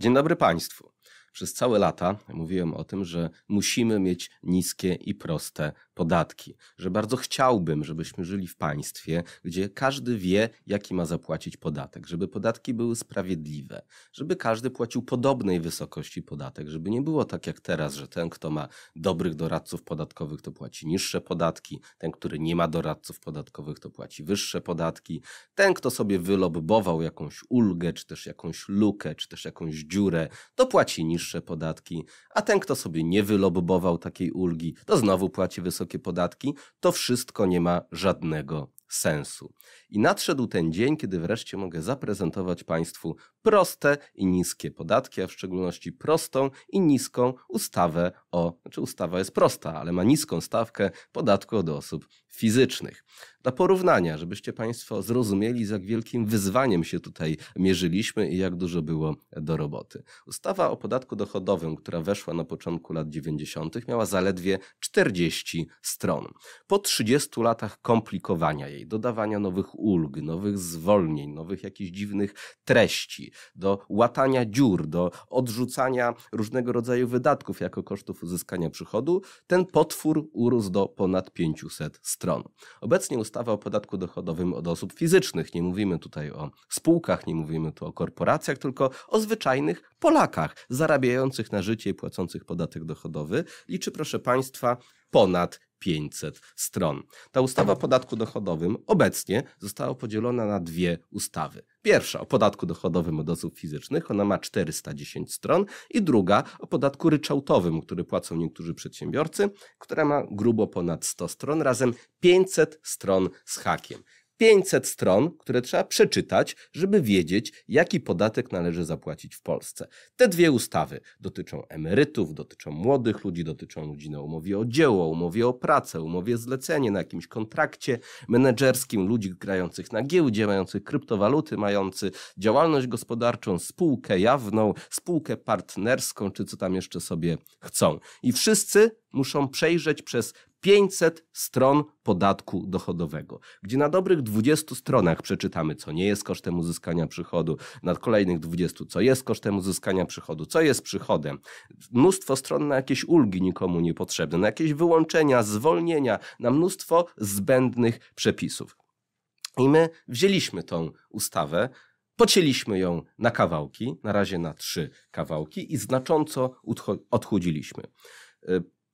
Dzień dobry Państwu. Przez całe lata mówiłem o tym, że musimy mieć niskie i proste podatki, że bardzo chciałbym, żebyśmy żyli w państwie, gdzie każdy wie, jaki ma zapłacić podatek, żeby podatki były sprawiedliwe, żeby każdy płacił podobnej wysokości podatek, żeby nie było tak jak teraz, że ten, kto ma dobrych doradców podatkowych, to płaci niższe podatki, ten, który nie ma doradców podatkowych, to płaci wyższe podatki, ten, kto sobie wylobbował jakąś ulgę, czy też jakąś lukę, czy też jakąś dziurę, to płaci niższe podatki, a ten, kto sobie nie wylobbował takiej ulgi, to znowu płaci wysokości wysokie podatki, to wszystko nie ma żadnego sensu. I nadszedł ten dzień, kiedy wreszcie mogę zaprezentować Państwu proste i niskie podatki, a w szczególności prostą i niską ustawę o, znaczy ustawa jest prosta, ale ma niską stawkę podatku od osób fizycznych. Dla porównania, żebyście Państwo zrozumieli, z jak wielkim wyzwaniem się tutaj mierzyliśmy i jak dużo było do roboty. Ustawa o podatku dochodowym, która weszła na początku lat 90., miała zaledwie 40 stron. Po 30 latach komplikowania jej, dodawania nowych ulg, nowych zwolnień, nowych jakichś dziwnych treści, do łatania dziur, do odrzucania różnego rodzaju wydatków jako kosztów uzyskania przychodu, ten potwór urósł do ponad 500 stron. Obecnie ustawa o podatku dochodowym od osób fizycznych, nie mówimy tutaj o spółkach, nie mówimy tu o korporacjach, tylko o zwyczajnych Polakach zarabiających na życie i płacących podatek dochodowy, liczy proszę Państwa ponad 500 stron. Ta ustawa o podatku dochodowym obecnie została podzielona na dwie ustawy. Pierwsza o podatku dochodowym od osób fizycznych, ona ma 410 stron, i druga o podatku ryczałtowym, który płacą niektórzy przedsiębiorcy, która ma grubo ponad 100 stron, razem 500 stron z hakiem. 500 stron, które trzeba przeczytać, żeby wiedzieć, jaki podatek należy zapłacić w Polsce. Te dwie ustawy dotyczą emerytów, dotyczą młodych ludzi, dotyczą ludzi na umowie o dzieło, umowie o pracę, umowie zlecenie, na jakimś kontrakcie menedżerskim, ludzi grających na giełdzie, mających kryptowaluty, mający działalność gospodarczą, spółkę jawną, spółkę partnerską, czy co tam jeszcze sobie chcą. I wszyscy muszą przejrzeć przez 500 stron podatku dochodowego, gdzie na dobrych 20 stronach przeczytamy, co nie jest kosztem uzyskania przychodu, na kolejnych 20, co jest kosztem uzyskania przychodu, co jest przychodem. Mnóstwo stron na jakieś ulgi nikomu niepotrzebne, na jakieś wyłączenia, zwolnienia, na mnóstwo zbędnych przepisów. I my wzięliśmy tą ustawę, Pocięliśmy ją na kawałki, na razie na trzy kawałki i znacząco odchudziliśmy.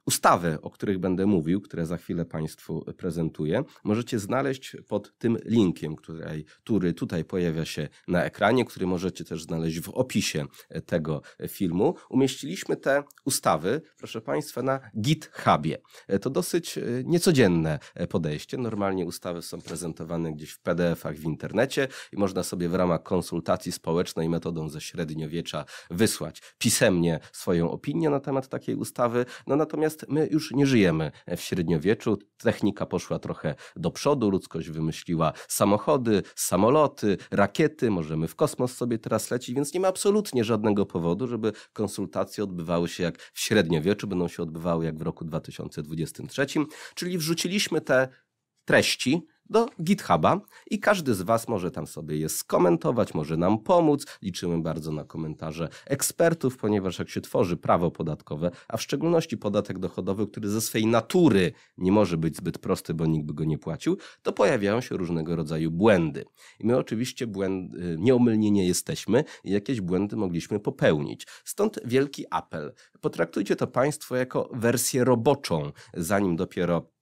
Ustawy, o których będę mówił, które za chwilę Państwu prezentuję, możecie znaleźć pod tym linkiem, który tutaj pojawia się na ekranie, który możecie też znaleźć w opisie tego filmu. Umieściliśmy te ustawy, proszę Państwa, na GitHubie. To dosyć e, niecodzienne e, podejście. Normalnie ustawy są prezentowane gdzieś w PDF-ach w internecie i można sobie w ramach konsultacji społecznej metodą ze średniowiecza wysłać pisemnie swoją opinię na temat takiej ustawy. No natomiast my już nie żyjemy w średniowieczu. Technika poszła trochę do przodu, ludzkość wymyśliła samochody, samoloty, rakiety, możemy w kosmos sobie teraz lecić, więc nie ma absolutnie żadnego powodu, żeby konsultacje odbywały się jak w średniowieczu, będą się odbywały jak w roku 2023, czyli wrzuciliśmy te treści do GitHuba i każdy z Was może tam sobie je skomentować, może nam pomóc. Liczymy bardzo na komentarze ekspertów, ponieważ jak się tworzy prawo podatkowe, a w szczególności podatek dochodowy, który ze swej natury nie może być zbyt prosty, bo nikt by go nie płacił, to pojawiają się różnego rodzaju błędy. I my oczywiście błęd, y, nieomylnie nie jesteśmy i jakieś błędy mogliśmy popełnić. Stąd wielki apel. Potraktujcie to Państwo jako wersję roboczą, zanim dopiero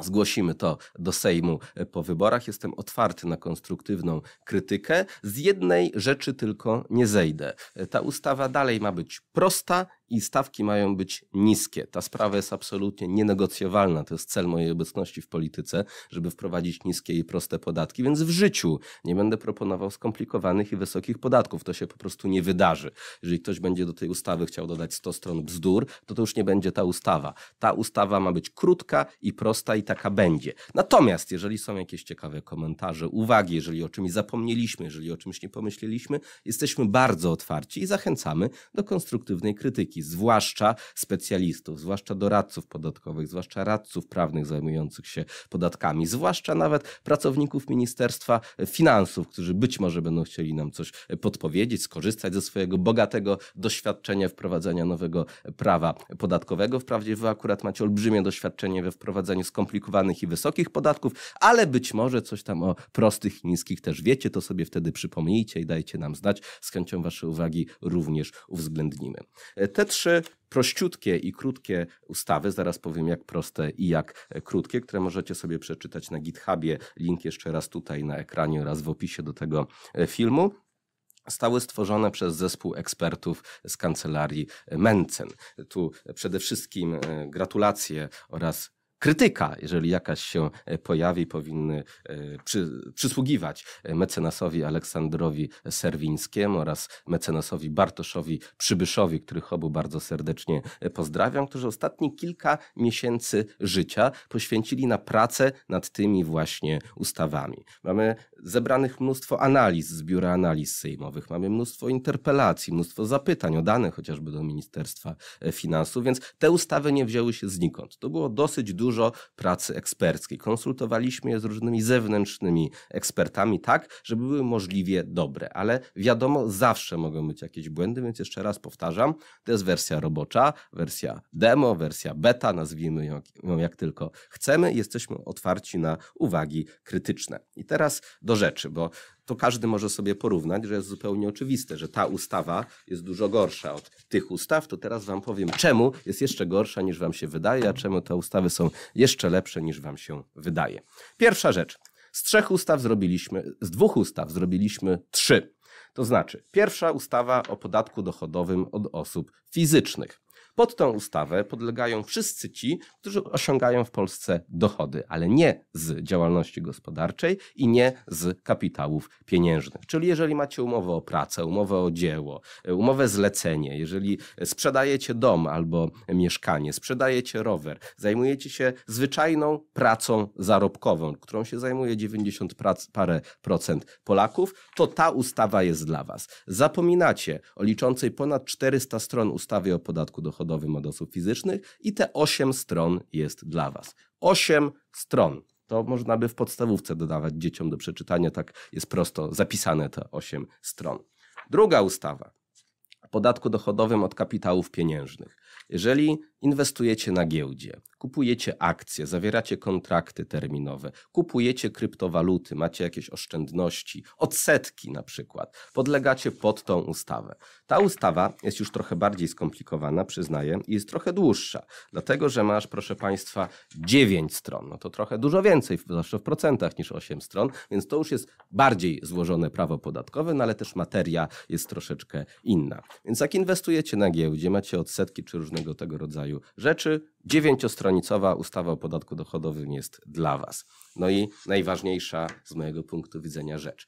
Zgłosimy to do Sejmu e, po wyborach. Jestem otwarty na konstruktywną krytykę. Z jednej rzeczy tylko nie zejdę. E, ta ustawa dalej ma być prosta i stawki mają być niskie. Ta sprawa jest absolutnie nienegocjowalna. To jest cel mojej obecności w polityce, żeby wprowadzić niskie i proste podatki, więc w życiu nie będę proponował skomplikowanych i wysokich podatków. To się po prostu nie wydarzy. Jeżeli ktoś będzie do tej ustawy chciał dodać 100 stron bzdur, to to już nie będzie ta ustawa. Ta ustawa ma być krótka i prosta i taka będzie. Natomiast jeżeli są jakieś ciekawe komentarze, uwagi, jeżeli o czymś zapomnieliśmy, jeżeli o czymś nie pomyśleliśmy, jesteśmy bardzo otwarci i zachęcamy do konstruktywnej krytyki praktyki, zwłaszcza specjalistów, zwłaszcza doradców podatkowych, zwłaszcza radców prawnych zajmujących się podatkami, zwłaszcza nawet pracowników Ministerstwa Finansów, którzy być może będą chcieli nam coś podpowiedzieć, skorzystać ze swojego bogatego doświadczenia wprowadzania nowego prawa podatkowego. Wprawdzie wy akurat macie olbrzymie doświadczenie we wprowadzaniu skomplikowanych i wysokich podatków, ale być może coś tam o prostych i niskich też wiecie, to sobie wtedy przypomnijcie i dajcie nam znać. Z chęcią Wasze uwagi również uwzględnimy. Te te trzy prościutkie i krótkie ustawy, zaraz powiem jak proste i jak e, krótkie, które możecie sobie przeczytać na GitHubie. Link jeszcze raz tutaj na ekranie oraz w opisie do tego e, filmu stały stworzone przez zespół ekspertów z kancelarii e, Mencen. Tu przede wszystkim gratulacje oraz krytyka, jeżeli jakaś się e, pojawi, powinny e, przy, przysługiwać e, mecenasowi Aleksandrowi Serwińskiemu oraz mecenasowi Bartoszowi Przybyszowi, których obu bardzo serdecznie pozdrawiam, którzy ostatnie kilka miesięcy życia poświęcili na pracę nad tymi właśnie ustawami. Mamy zebranych mnóstwo analiz z Biura Analiz Sejmowych, mamy mnóstwo interpelacji, mnóstwo zapytań o dane chociażby do Ministerstwa Finansów, więc te ustawy nie wzięły się znikąd. To było dosyć dużo dużo pracy eksperckiej. Konsultowaliśmy je z różnymi zewnętrznymi ekspertami, tak, żeby były możliwie dobre, ale wiadomo, zawsze mogą być jakieś błędy, więc jeszcze raz powtarzam, to jest wersja robocza, wersja demo, wersja beta, nazwijmy ją, ją jak tylko chcemy. Jesteśmy otwarci na uwagi krytyczne. I teraz do rzeczy, bo to każdy może sobie porównać, że jest zupełnie oczywiste, że ta ustawa jest dużo gorsza od tych ustaw. To teraz Wam powiem, czemu jest jeszcze gorsza niż Wam się wydaje, a czemu te ustawy są jeszcze lepsze niż Wam się wydaje. Pierwsza rzecz. Z trzech ustaw zrobiliśmy, z dwóch ustaw zrobiliśmy trzy. To znaczy, pierwsza ustawa o podatku dochodowym od osób fizycznych. Pod tą ustawę podlegają wszyscy ci, którzy osiągają w Polsce dochody, ale nie z działalności gospodarczej i nie z kapitałów pieniężnych. Czyli jeżeli macie umowę o pracę, umowę o dzieło, umowę zlecenie, jeżeli sprzedajecie dom albo mieszkanie, sprzedajecie rower, zajmujecie się zwyczajną pracą zarobkową, którą się zajmuje 90 prac, parę procent Polaków, to ta ustawa jest dla was. Zapominacie o liczącej ponad 400 stron ustawy o podatku dochodowym dochodowym od osób fizycznych i te 8 stron jest dla Was. 8 stron. To można by w podstawówce dodawać dzieciom do przeczytania, tak jest prosto zapisane te 8 stron. Druga ustawa. Podatku dochodowym od kapitałów pieniężnych. Jeżeli inwestujecie na giełdzie, kupujecie akcje, zawieracie kontrakty terminowe, kupujecie kryptowaluty, macie jakieś oszczędności, odsetki na przykład, podlegacie pod tą ustawę. Ta ustawa jest już trochę bardziej skomplikowana, przyznaję, i jest trochę dłuższa, dlatego że masz, proszę Państwa, 9 stron. No to trochę dużo więcej, zwłaszcza w procentach niż 8 stron, więc to już jest bardziej złożone prawo podatkowe, no ale też materia jest troszeczkę inna. Więc jak inwestujecie na giełdzie, macie odsetki czy różnego tego rodzaju rzeczy. Dziewięciostronicowa ustawa o podatku dochodowym jest dla Was. No i najważniejsza z mojego punktu widzenia rzecz.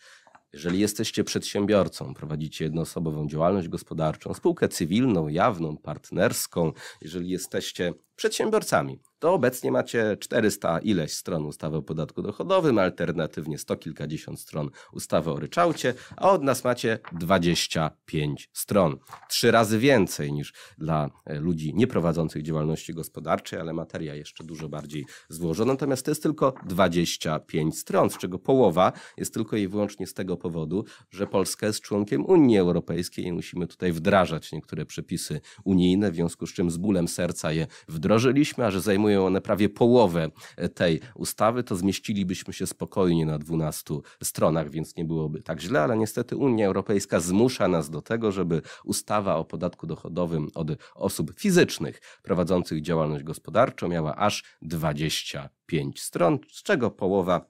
Jeżeli jesteście przedsiębiorcą, prowadzicie jednoosobową działalność gospodarczą, spółkę cywilną, jawną, partnerską, jeżeli jesteście przedsiębiorcami. To obecnie macie 400 ileś stron ustawy o podatku dochodowym, alternatywnie 100 kilkadziesiąt stron ustawy o ryczałcie, a od nas macie 25 stron. Trzy razy więcej niż dla e, ludzi nieprowadzących działalności gospodarczej, ale materia jeszcze dużo bardziej złożona. Natomiast to jest tylko 25 stron, z czego połowa jest tylko i wyłącznie z tego powodu, że Polska jest członkiem Unii Europejskiej i musimy tutaj wdrażać niektóre przepisy unijne, w związku z czym z bólem serca je wdrażamy wdrożyliśmy, a że zajmują one prawie połowę e, tej ustawy, to zmieścilibyśmy się spokojnie na 12 stronach, więc nie byłoby tak źle, ale niestety Unia Europejska zmusza nas do tego, żeby ustawa o podatku dochodowym od osób fizycznych prowadzących działalność gospodarczą miała aż 25 stron, z czego połowa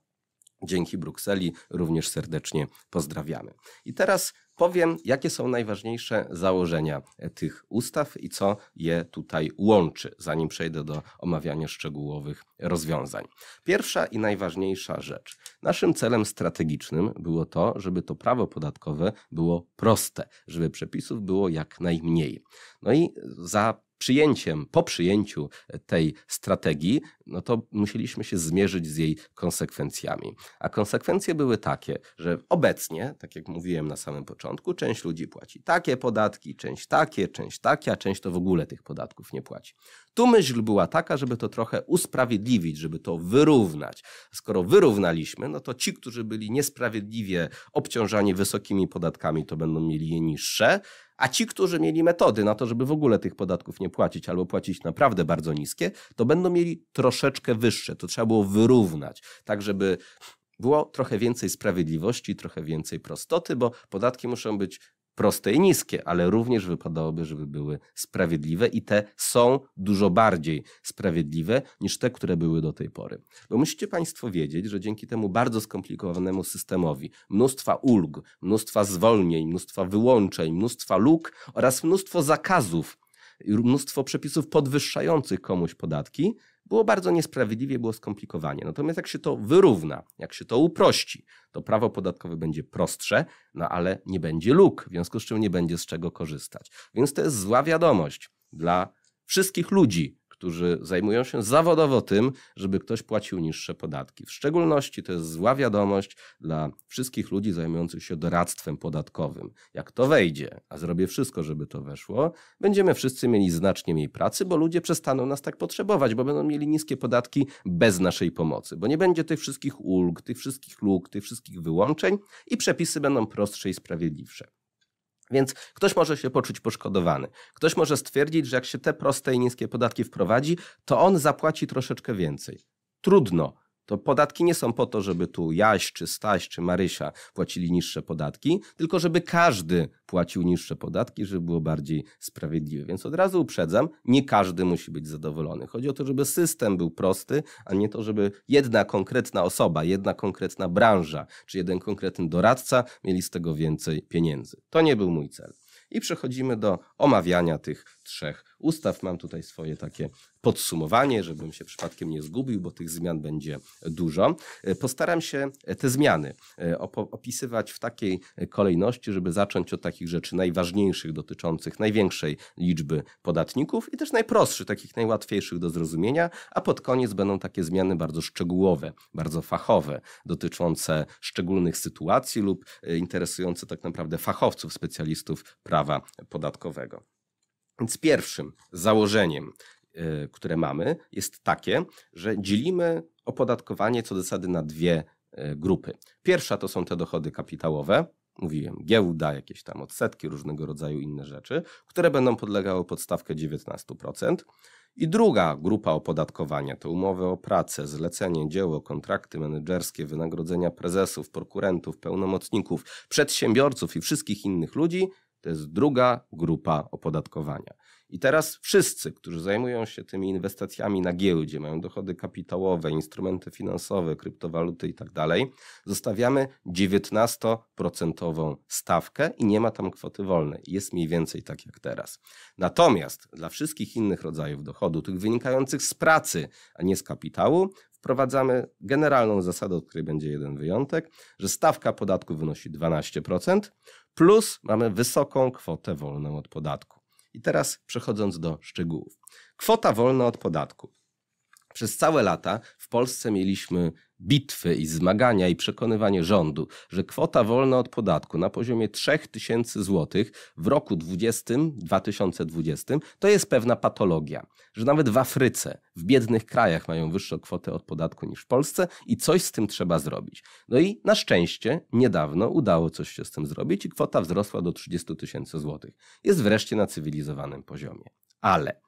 Dzięki Brukseli również serdecznie pozdrawiamy. I teraz powiem, jakie są najważniejsze założenia e, tych ustaw i co je tutaj łączy, zanim przejdę do omawiania szczegółowych rozwiązań. Pierwsza i najważniejsza rzecz. Naszym celem strategicznym było to, żeby to prawo podatkowe było proste, żeby przepisów było jak najmniej. No i za przyjęciem, po przyjęciu e, tej strategii, no to musieliśmy się zmierzyć z jej konsekwencjami. A konsekwencje były takie, że obecnie, tak jak mówiłem na samym początku, część ludzi płaci takie podatki, część takie, część takie, a część to w ogóle tych podatków nie płaci. Tu myśl była taka, żeby to trochę usprawiedliwić, żeby to wyrównać. Skoro wyrównaliśmy, no to ci, którzy byli niesprawiedliwie obciążani wysokimi podatkami, to będą mieli je niższe, a ci, którzy mieli metody na to, żeby w ogóle tych podatków nie płacić albo płacić naprawdę bardzo niskie, to będą mieli troszeczkę wyższe. To trzeba było wyrównać, tak żeby było trochę więcej sprawiedliwości, trochę więcej prostoty, bo podatki muszą być proste i niskie, ale również wypadałoby, żeby były sprawiedliwe i te są dużo bardziej sprawiedliwe niż te, które były do tej pory. Bo musicie Państwo wiedzieć, że dzięki temu bardzo skomplikowanemu systemowi, mnóstwa ulg, mnóstwa zwolnień, mnóstwa wyłączeń, mnóstwa luk oraz mnóstwo zakazów, i mnóstwo przepisów podwyższających komuś podatki, było bardzo niesprawiedliwie, było skomplikowanie. Natomiast jak się to wyrówna, jak się to uprości, to prawo podatkowe będzie prostsze, no ale nie będzie luk, w związku z czym nie będzie z czego korzystać. Więc to jest zła wiadomość dla wszystkich ludzi, którzy zajmują się zawodowo tym, żeby ktoś płacił niższe podatki. W szczególności to jest zła wiadomość dla wszystkich ludzi zajmujących się doradztwem podatkowym. Jak to wejdzie, a zrobię wszystko, żeby to weszło, będziemy wszyscy mieli znacznie mniej pracy, bo ludzie przestaną nas tak potrzebować, bo będą mieli niskie podatki bez naszej pomocy, bo nie będzie tych wszystkich ulg, tych wszystkich luk, tych wszystkich wyłączeń i przepisy będą prostsze i sprawiedliwsze. Więc ktoś może się poczuć poszkodowany. Ktoś może stwierdzić, że jak się te proste i niskie podatki wprowadzi, to on zapłaci troszeczkę więcej. Trudno to podatki nie są po to, żeby tu Jaś, czy Staś, czy Marysia płacili niższe podatki, tylko żeby każdy płacił niższe podatki, żeby było bardziej sprawiedliwe. Więc od razu uprzedzam, nie każdy musi być zadowolony. Chodzi o to, żeby system był prosty, a nie to, żeby jedna konkretna osoba, jedna konkretna branża, czy jeden konkretny doradca mieli z tego więcej pieniędzy. To nie był mój cel. I przechodzimy do omawiania tych trzech ustaw. Mam tutaj swoje takie podsumowanie, żebym się przypadkiem nie zgubił, bo tych zmian będzie dużo. E, postaram się te zmiany e, opisywać w takiej kolejności, żeby zacząć od takich rzeczy najważniejszych, dotyczących największej liczby podatników i też najprostszych, takich najłatwiejszych do zrozumienia, a pod koniec będą takie zmiany bardzo szczegółowe, bardzo fachowe, dotyczące szczególnych sytuacji lub e, interesujące tak naprawdę fachowców, specjalistów prawa podatkowego. Więc pierwszym założeniem, e, które mamy, jest takie, że dzielimy opodatkowanie co do zasady na dwie e, grupy. Pierwsza to są te dochody kapitałowe, mówiłem, giełda, jakieś tam odsetki, różnego rodzaju inne rzeczy, które będą podlegały pod stawkę 19%. I druga grupa opodatkowania to umowy o pracę, zlecenie, dzieło, kontrakty menedżerskie, wynagrodzenia prezesów, prokurentów, pełnomocników, przedsiębiorców i wszystkich innych ludzi to jest druga grupa opodatkowania. I teraz wszyscy, którzy zajmują się tymi inwestacjami na giełdzie, mają dochody kapitałowe, instrumenty finansowe, kryptowaluty itd., tak zostawiamy 19% stawkę i nie ma tam kwoty wolnej. Jest mniej więcej tak jak teraz. Natomiast dla wszystkich innych rodzajów dochodu, tych wynikających z pracy, a nie z kapitału, wprowadzamy generalną zasadę, od której będzie jeden wyjątek, że stawka podatku wynosi 12%, plus mamy wysoką kwotę wolną od podatku. I teraz przechodząc do szczegółów. Kwota wolna od podatku. Przez całe lata w Polsce mieliśmy bitwy i zmagania i przekonywanie rządu, że kwota wolna od podatku na poziomie 3000 zł w roku 20, 2020 to jest pewna patologia, że nawet w Afryce, w biednych krajach mają wyższą kwotę od podatku niż w Polsce i coś z tym trzeba zrobić. No i na szczęście niedawno udało coś się z tym zrobić i kwota wzrosła do 30 tysięcy złotych. Jest wreszcie na cywilizowanym poziomie. Ale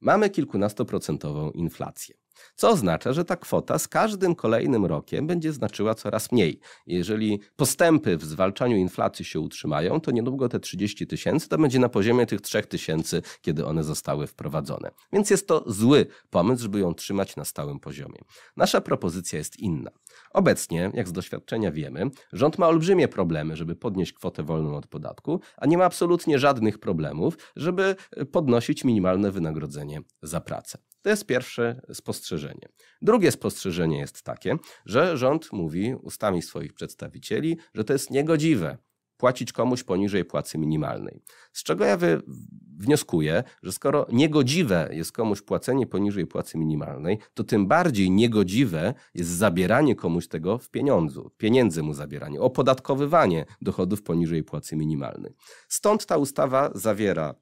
mamy kilkunastoprocentową inflację co oznacza, że ta kwota z każdym kolejnym rokiem będzie znaczyła coraz mniej. Jeżeli postępy w zwalczaniu inflacji się utrzymają, to niedługo te 30 tysięcy to będzie na poziomie tych 3 tysięcy, kiedy one zostały wprowadzone. Więc jest to zły pomysł, żeby ją trzymać na stałym poziomie. Nasza propozycja jest inna. Obecnie, jak z doświadczenia wiemy, rząd ma olbrzymie problemy, żeby podnieść kwotę wolną od podatku, a nie ma absolutnie żadnych problemów, żeby podnosić minimalne wynagrodzenie za pracę. To jest pierwsze spostrzeżenie. Drugie spostrzeżenie jest takie, że rząd mówi ustami swoich przedstawicieli, że to jest niegodziwe płacić komuś poniżej płacy minimalnej. Z czego ja wy, wnioskuję, że skoro niegodziwe jest komuś płacenie poniżej płacy minimalnej, to tym bardziej niegodziwe jest zabieranie komuś tego w pieniądzu, pieniędzy mu zabieranie, opodatkowywanie dochodów poniżej płacy minimalnej. Stąd ta ustawa zawiera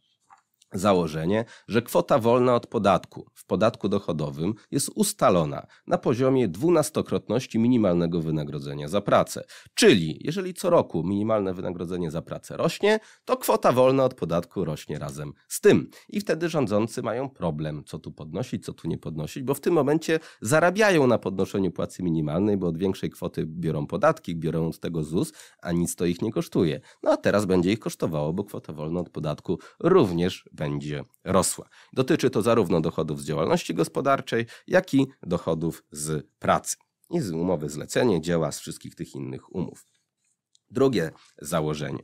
założenie, że kwota wolna od podatku w podatku dochodowym jest ustalona na poziomie dwunastokrotności minimalnego wynagrodzenia za pracę. Czyli jeżeli co roku minimalne wynagrodzenie za pracę rośnie, to kwota wolna od podatku rośnie razem z tym. I wtedy rządzący mają problem, co tu podnosić, co tu nie podnosić, bo w tym momencie zarabiają na podnoszeniu płacy minimalnej, bo od większej kwoty biorą podatki, biorą od tego ZUS, a nic to ich nie kosztuje. No a teraz będzie ich kosztowało, bo kwota wolna od podatku również będzie rosła. Dotyczy to zarówno dochodów z działalności gospodarczej, jak i dochodów z pracy. I z umowy zlecenie dzieła z wszystkich tych innych umów. Drugie założenie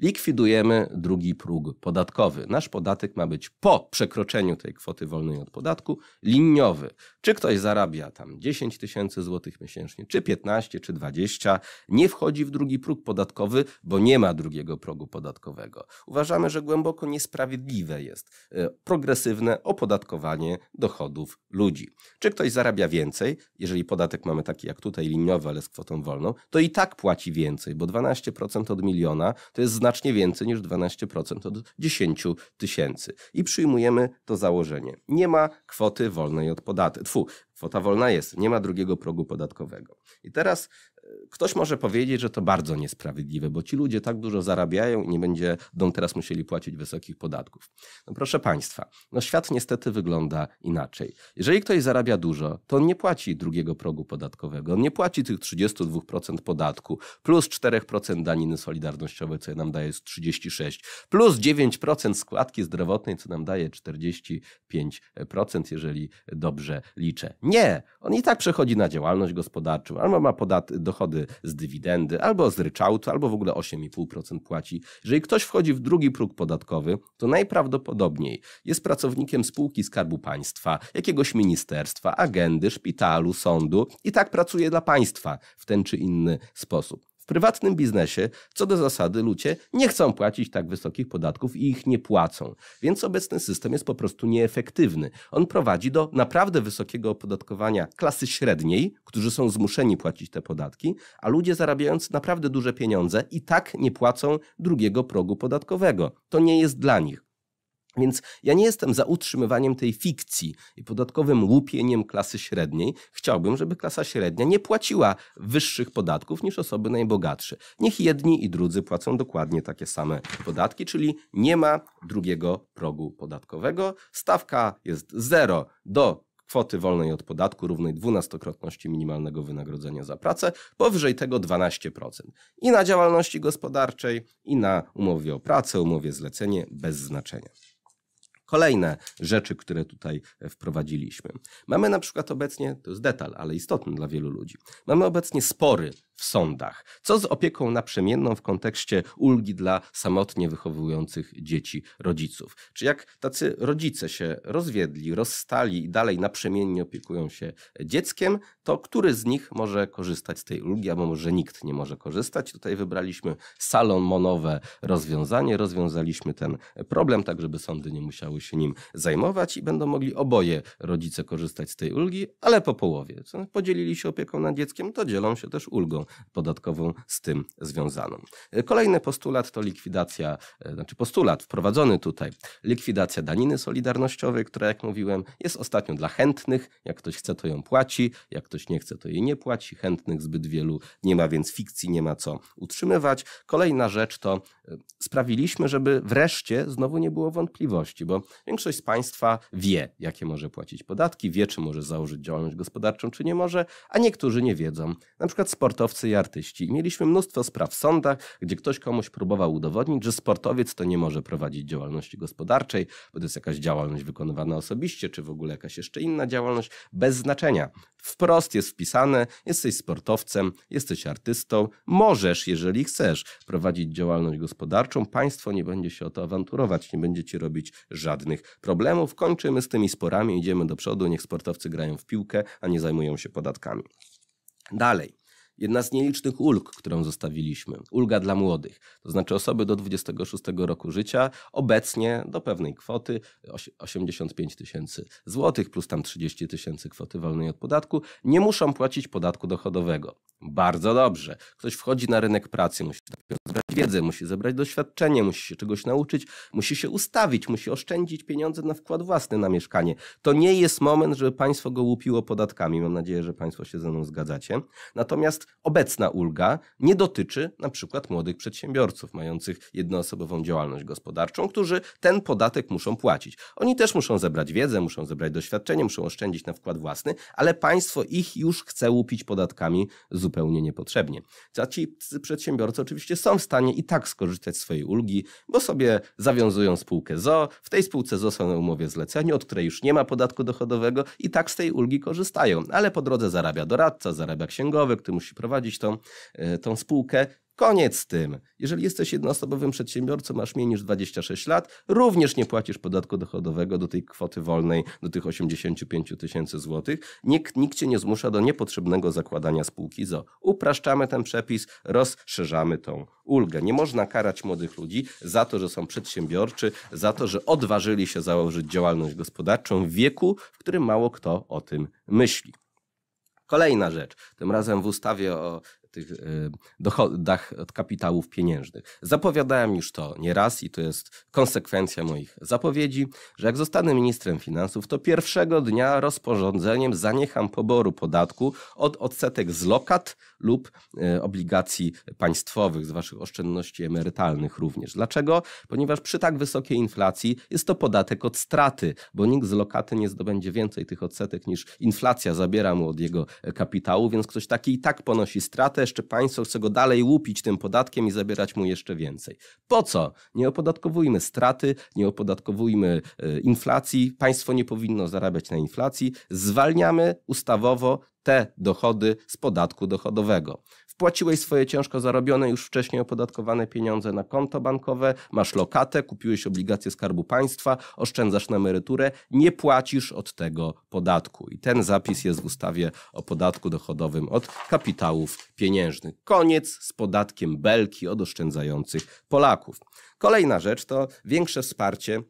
likwidujemy drugi próg podatkowy. Nasz podatek ma być po przekroczeniu tej kwoty wolnej od podatku liniowy. Czy ktoś zarabia tam 10 tysięcy złotych miesięcznie, czy 15, czy 20, nie wchodzi w drugi próg podatkowy, bo nie ma drugiego progu podatkowego. Uważamy, że głęboko niesprawiedliwe jest e, progresywne opodatkowanie dochodów ludzi. Czy ktoś zarabia więcej, jeżeli podatek mamy taki jak tutaj liniowy, ale z kwotą wolną, to i tak płaci więcej, bo 12% od miliona to jest znacznie znacznie więcej niż 12% od 10 tysięcy. I przyjmujemy to założenie. Nie ma kwoty wolnej od podatku. Tfu, kwota wolna jest, nie ma drugiego progu podatkowego. I teraz Ktoś może powiedzieć, że to bardzo niesprawiedliwe, bo ci ludzie tak dużo zarabiają i nie będą teraz musieli płacić wysokich podatków. No proszę Państwa, no świat niestety wygląda inaczej. Jeżeli ktoś zarabia dużo, to on nie płaci drugiego progu podatkowego, on nie płaci tych 32% podatku, plus 4% daniny solidarnościowej, co nam daje 36, plus 9% składki zdrowotnej, co nam daje 45%, jeżeli dobrze liczę. Nie, on i tak przechodzi na działalność gospodarczą, albo ma podat dochody dochody z dywidendy, albo z ryczałtu, albo w ogóle 8,5% płaci. Jeżeli ktoś wchodzi w drugi próg podatkowy, to najprawdopodobniej jest pracownikiem spółki Skarbu Państwa, jakiegoś ministerstwa, agendy, szpitalu, sądu i tak pracuje dla państwa w ten czy inny sposób prywatnym biznesie, co do zasady, ludzie nie chcą płacić tak wysokich podatków i ich nie płacą. Więc obecny system jest po prostu nieefektywny. On prowadzi do naprawdę wysokiego opodatkowania klasy średniej, którzy są zmuszeni płacić te podatki, a ludzie zarabiający naprawdę duże pieniądze i tak nie płacą drugiego progu podatkowego. To nie jest dla nich. Więc ja nie jestem za utrzymywaniem tej fikcji i podatkowym łupieniem klasy średniej. Chciałbym, żeby klasa średnia nie płaciła wyższych podatków niż osoby najbogatsze. Niech jedni i drudzy płacą dokładnie takie same podatki, czyli nie ma drugiego progu podatkowego. Stawka jest 0 do kwoty wolnej od podatku równej dwunastokrotności minimalnego wynagrodzenia za pracę, powyżej tego 12%. I na działalności gospodarczej, i na umowie o pracę, umowie zlecenie bez znaczenia kolejne rzeczy, które tutaj e, wprowadziliśmy. Mamy na przykład obecnie, to jest detal, ale istotny dla wielu ludzi, mamy obecnie spory w sądach. Co z opieką naprzemienną w kontekście ulgi dla samotnie wychowujących dzieci rodziców? Czy jak tacy rodzice się rozwiedli, rozstali i dalej naprzemiennie opiekują się dzieckiem, to który z nich może korzystać z tej ulgi, albo może nikt nie może korzystać? Tutaj wybraliśmy salomonowe rozwiązanie, rozwiązaliśmy ten problem, tak żeby sądy nie musiały się nim zajmować i będą mogli oboje rodzice korzystać z tej ulgi, ale po połowie. Podzielili się opieką nad dzieckiem, to dzielą się też ulgą podatkową z tym związaną. Kolejny postulat to likwidacja, e, znaczy postulat wprowadzony tutaj, likwidacja daniny solidarnościowej, która jak mówiłem jest ostatnio dla chętnych, jak ktoś chce to ją płaci, jak ktoś nie chce to jej nie płaci, chętnych zbyt wielu nie ma, więc fikcji nie ma co utrzymywać. Kolejna rzecz to e, sprawiliśmy, żeby wreszcie znowu nie było wątpliwości, bo większość z Państwa wie, jakie może płacić podatki, wie, czy może założyć działalność gospodarczą, czy nie może, a niektórzy nie wiedzą. Na przykład sportowcy sportowcy i artyści. mieliśmy mnóstwo spraw w sądach, gdzie ktoś komuś próbował udowodnić, że sportowiec to nie może prowadzić działalności gospodarczej, bo to jest jakaś działalność wykonywana osobiście, czy w ogóle jakaś jeszcze inna działalność, bez znaczenia. Wprost jest wpisane, jesteś sportowcem, jesteś artystą, możesz, jeżeli chcesz, prowadzić działalność gospodarczą, państwo nie będzie się o to awanturować, nie będzie ci robić żadnych problemów. Kończymy z tymi sporami, idziemy do przodu, niech sportowcy grają w piłkę, a nie zajmują się podatkami. Dalej jedna z nielicznych ulg, którą zostawiliśmy. Ulga dla młodych, to znaczy osoby do 26 roku życia, obecnie do pewnej kwoty 85 tysięcy złotych plus tam 30 tysięcy kwoty wolnej od podatku, nie muszą płacić podatku dochodowego. Bardzo dobrze. Ktoś wchodzi na rynek pracy, musi zebrać wiedzę, musi zebrać doświadczenie, musi się czegoś nauczyć, musi się ustawić, musi oszczędzić pieniądze na wkład własny na mieszkanie. To nie jest moment, żeby państwo go łupiło podatkami. Mam nadzieję, że państwo się ze mną zgadzacie. Natomiast obecna ulga nie dotyczy na przykład młodych przedsiębiorców mających jednoosobową działalność gospodarczą, którzy ten podatek muszą płacić. Oni też muszą zebrać wiedzę, muszą zebrać doświadczenie, muszą oszczędzić na wkład własny, ale państwo ich już chce łupić podatkami zupełnie niepotrzebnie. Ci przedsiębiorcy oczywiście są w stanie i tak skorzystać z swojej ulgi, bo sobie zawiązują spółkę ZO, w tej spółce ZO są na umowie zlecenia, od której już nie ma podatku dochodowego i tak z tej ulgi korzystają, ale po drodze zarabia doradca, zarabia księgowy, który musi prowadzić tą, e, tą spółkę. Koniec z tym. Jeżeli jesteś jednoosobowym przedsiębiorcą, masz mniej niż 26 lat, również nie płacisz podatku dochodowego do tej kwoty wolnej, do tych 85 tysięcy złotych. Nikt, nikt cię nie zmusza do niepotrzebnego zakładania spółki ZO. Upraszczamy ten przepis, rozszerzamy tą ulgę. Nie można karać młodych ludzi za to, że są przedsiębiorczy, za to, że odważyli się założyć działalność gospodarczą w wieku, w którym mało kto o tym myśli. Kolejna rzecz, tym razem w ustawie o tych y, dochodach od kapitałów pieniężnych. Zapowiadałem już to nieraz i to jest konsekwencja moich zapowiedzi, że jak zostanę ministrem finansów, to pierwszego dnia rozporządzeniem zaniecham poboru podatku od odsetek z lokat lub y, obligacji państwowych, z waszych oszczędności emerytalnych również. Dlaczego? Ponieważ przy tak wysokiej inflacji jest to podatek od straty, bo nikt z lokaty nie zdobędzie więcej tych odsetek niż inflacja zabiera mu od jego e, kapitału, więc ktoś taki i tak ponosi stratę, lata jeszcze państwo chce go dalej łupić tym podatkiem i zabierać mu jeszcze więcej. Po co? Nie opodatkowujmy straty, nie opodatkowujmy e, inflacji. Państwo nie powinno zarabiać na inflacji. Zwalniamy ustawowo te dochody z podatku dochodowego. Płaciłeś swoje ciężko zarobione, już wcześniej opodatkowane pieniądze na konto bankowe, masz lokatę, kupiłeś obligacje Skarbu Państwa, oszczędzasz na emeryturę, nie płacisz od tego podatku. I ten zapis jest w ustawie o podatku dochodowym od kapitałów pieniężnych. Koniec z podatkiem belki od oszczędzających Polaków. Kolejna rzecz to większe wsparcie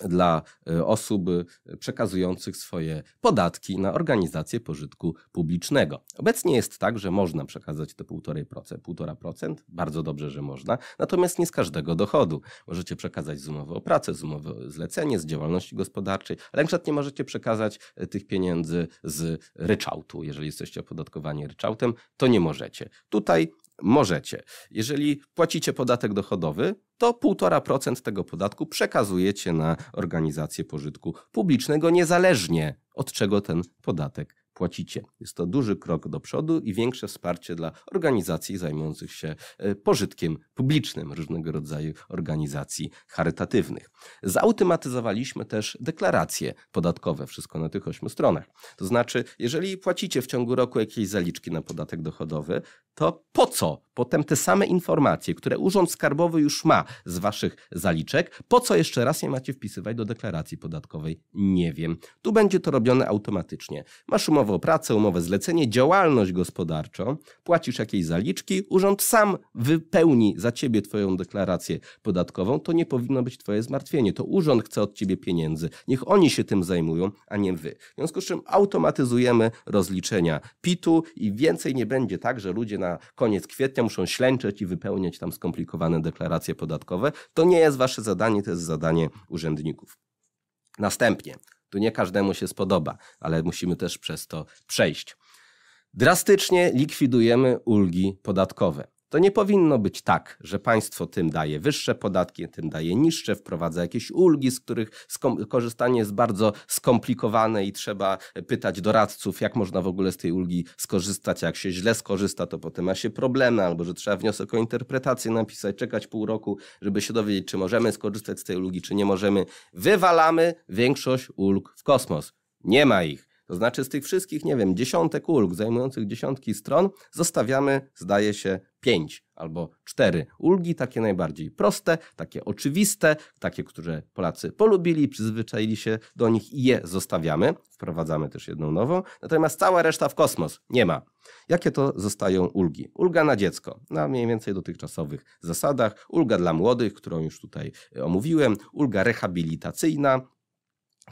dla e, osób e, przekazujących swoje podatki na organizację pożytku publicznego. Obecnie jest tak, że można przekazać te 1,5%, 1,5%, bardzo dobrze, że można, natomiast nie z każdego dochodu. Możecie przekazać z umowy o pracę, z umowy o zlecenie, z działalności gospodarczej, ale na nie możecie przekazać e, tych pieniędzy z ryczałtu. Jeżeli jesteście opodatkowani ryczałtem, to nie możecie. Tutaj możecie. Jeżeli płacicie podatek dochodowy, to 1,5% tego podatku przekazujecie na organizację pożytku publicznego, niezależnie od czego ten podatek płacicie. Jest to duży krok do przodu i większe wsparcie dla organizacji zajmujących się e, pożytkiem publicznym, różnego rodzaju organizacji charytatywnych. Zautomatyzowaliśmy też deklaracje podatkowe, wszystko na tych ośmiu stronach. To znaczy, jeżeli płacicie w ciągu roku jakieś zaliczki na podatek dochodowy, to po co potem te same informacje, które Urząd Skarbowy już ma z waszych zaliczek, po co jeszcze raz je macie wpisywać do deklaracji podatkowej? Nie wiem. Tu będzie to robione automatycznie. Masz umowę o pracę, umowę zlecenie, działalność gospodarczą, płacisz jakieś zaliczki, urząd sam wypełni za ciebie twoją deklarację podatkową. To nie powinno być twoje zmartwienie. To urząd chce od ciebie pieniędzy. Niech oni się tym zajmują, a nie wy. W związku z czym automatyzujemy rozliczenia PIT-u i więcej nie będzie tak, że ludzie na koniec kwietnia muszą ślęczeć i wypełniać tam skomplikowane deklaracje podatkowe. To nie jest wasze zadanie, to jest zadanie urzędników. Następnie, tu nie każdemu się spodoba, ale musimy też przez to przejść. Drastycznie likwidujemy ulgi podatkowe. To nie powinno być tak, że państwo tym daje wyższe podatki, tym daje niższe, wprowadza jakieś ulgi, z których korzystanie jest bardzo skomplikowane i trzeba pytać doradców, jak można w ogóle z tej ulgi skorzystać. Jak się źle skorzysta, to potem ma się problemy, albo że trzeba wniosek o interpretację napisać, czekać pół roku, żeby się dowiedzieć, czy możemy skorzystać z tej ulgi, czy nie możemy. Wywalamy większość ulg w kosmos. Nie ma ich. To znaczy z tych wszystkich, nie wiem, dziesiątek ulg zajmujących dziesiątki stron, zostawiamy, zdaje się, pięć albo cztery ulgi, takie najbardziej proste, takie oczywiste, takie, które Polacy polubili, przyzwyczaili się do nich i je zostawiamy. Wprowadzamy też jedną nową, natomiast cała reszta w kosmos nie ma. Jakie to zostają ulgi? Ulga na dziecko, na mniej więcej dotychczasowych zasadach, ulga dla młodych, którą już tutaj e, omówiłem, ulga rehabilitacyjna,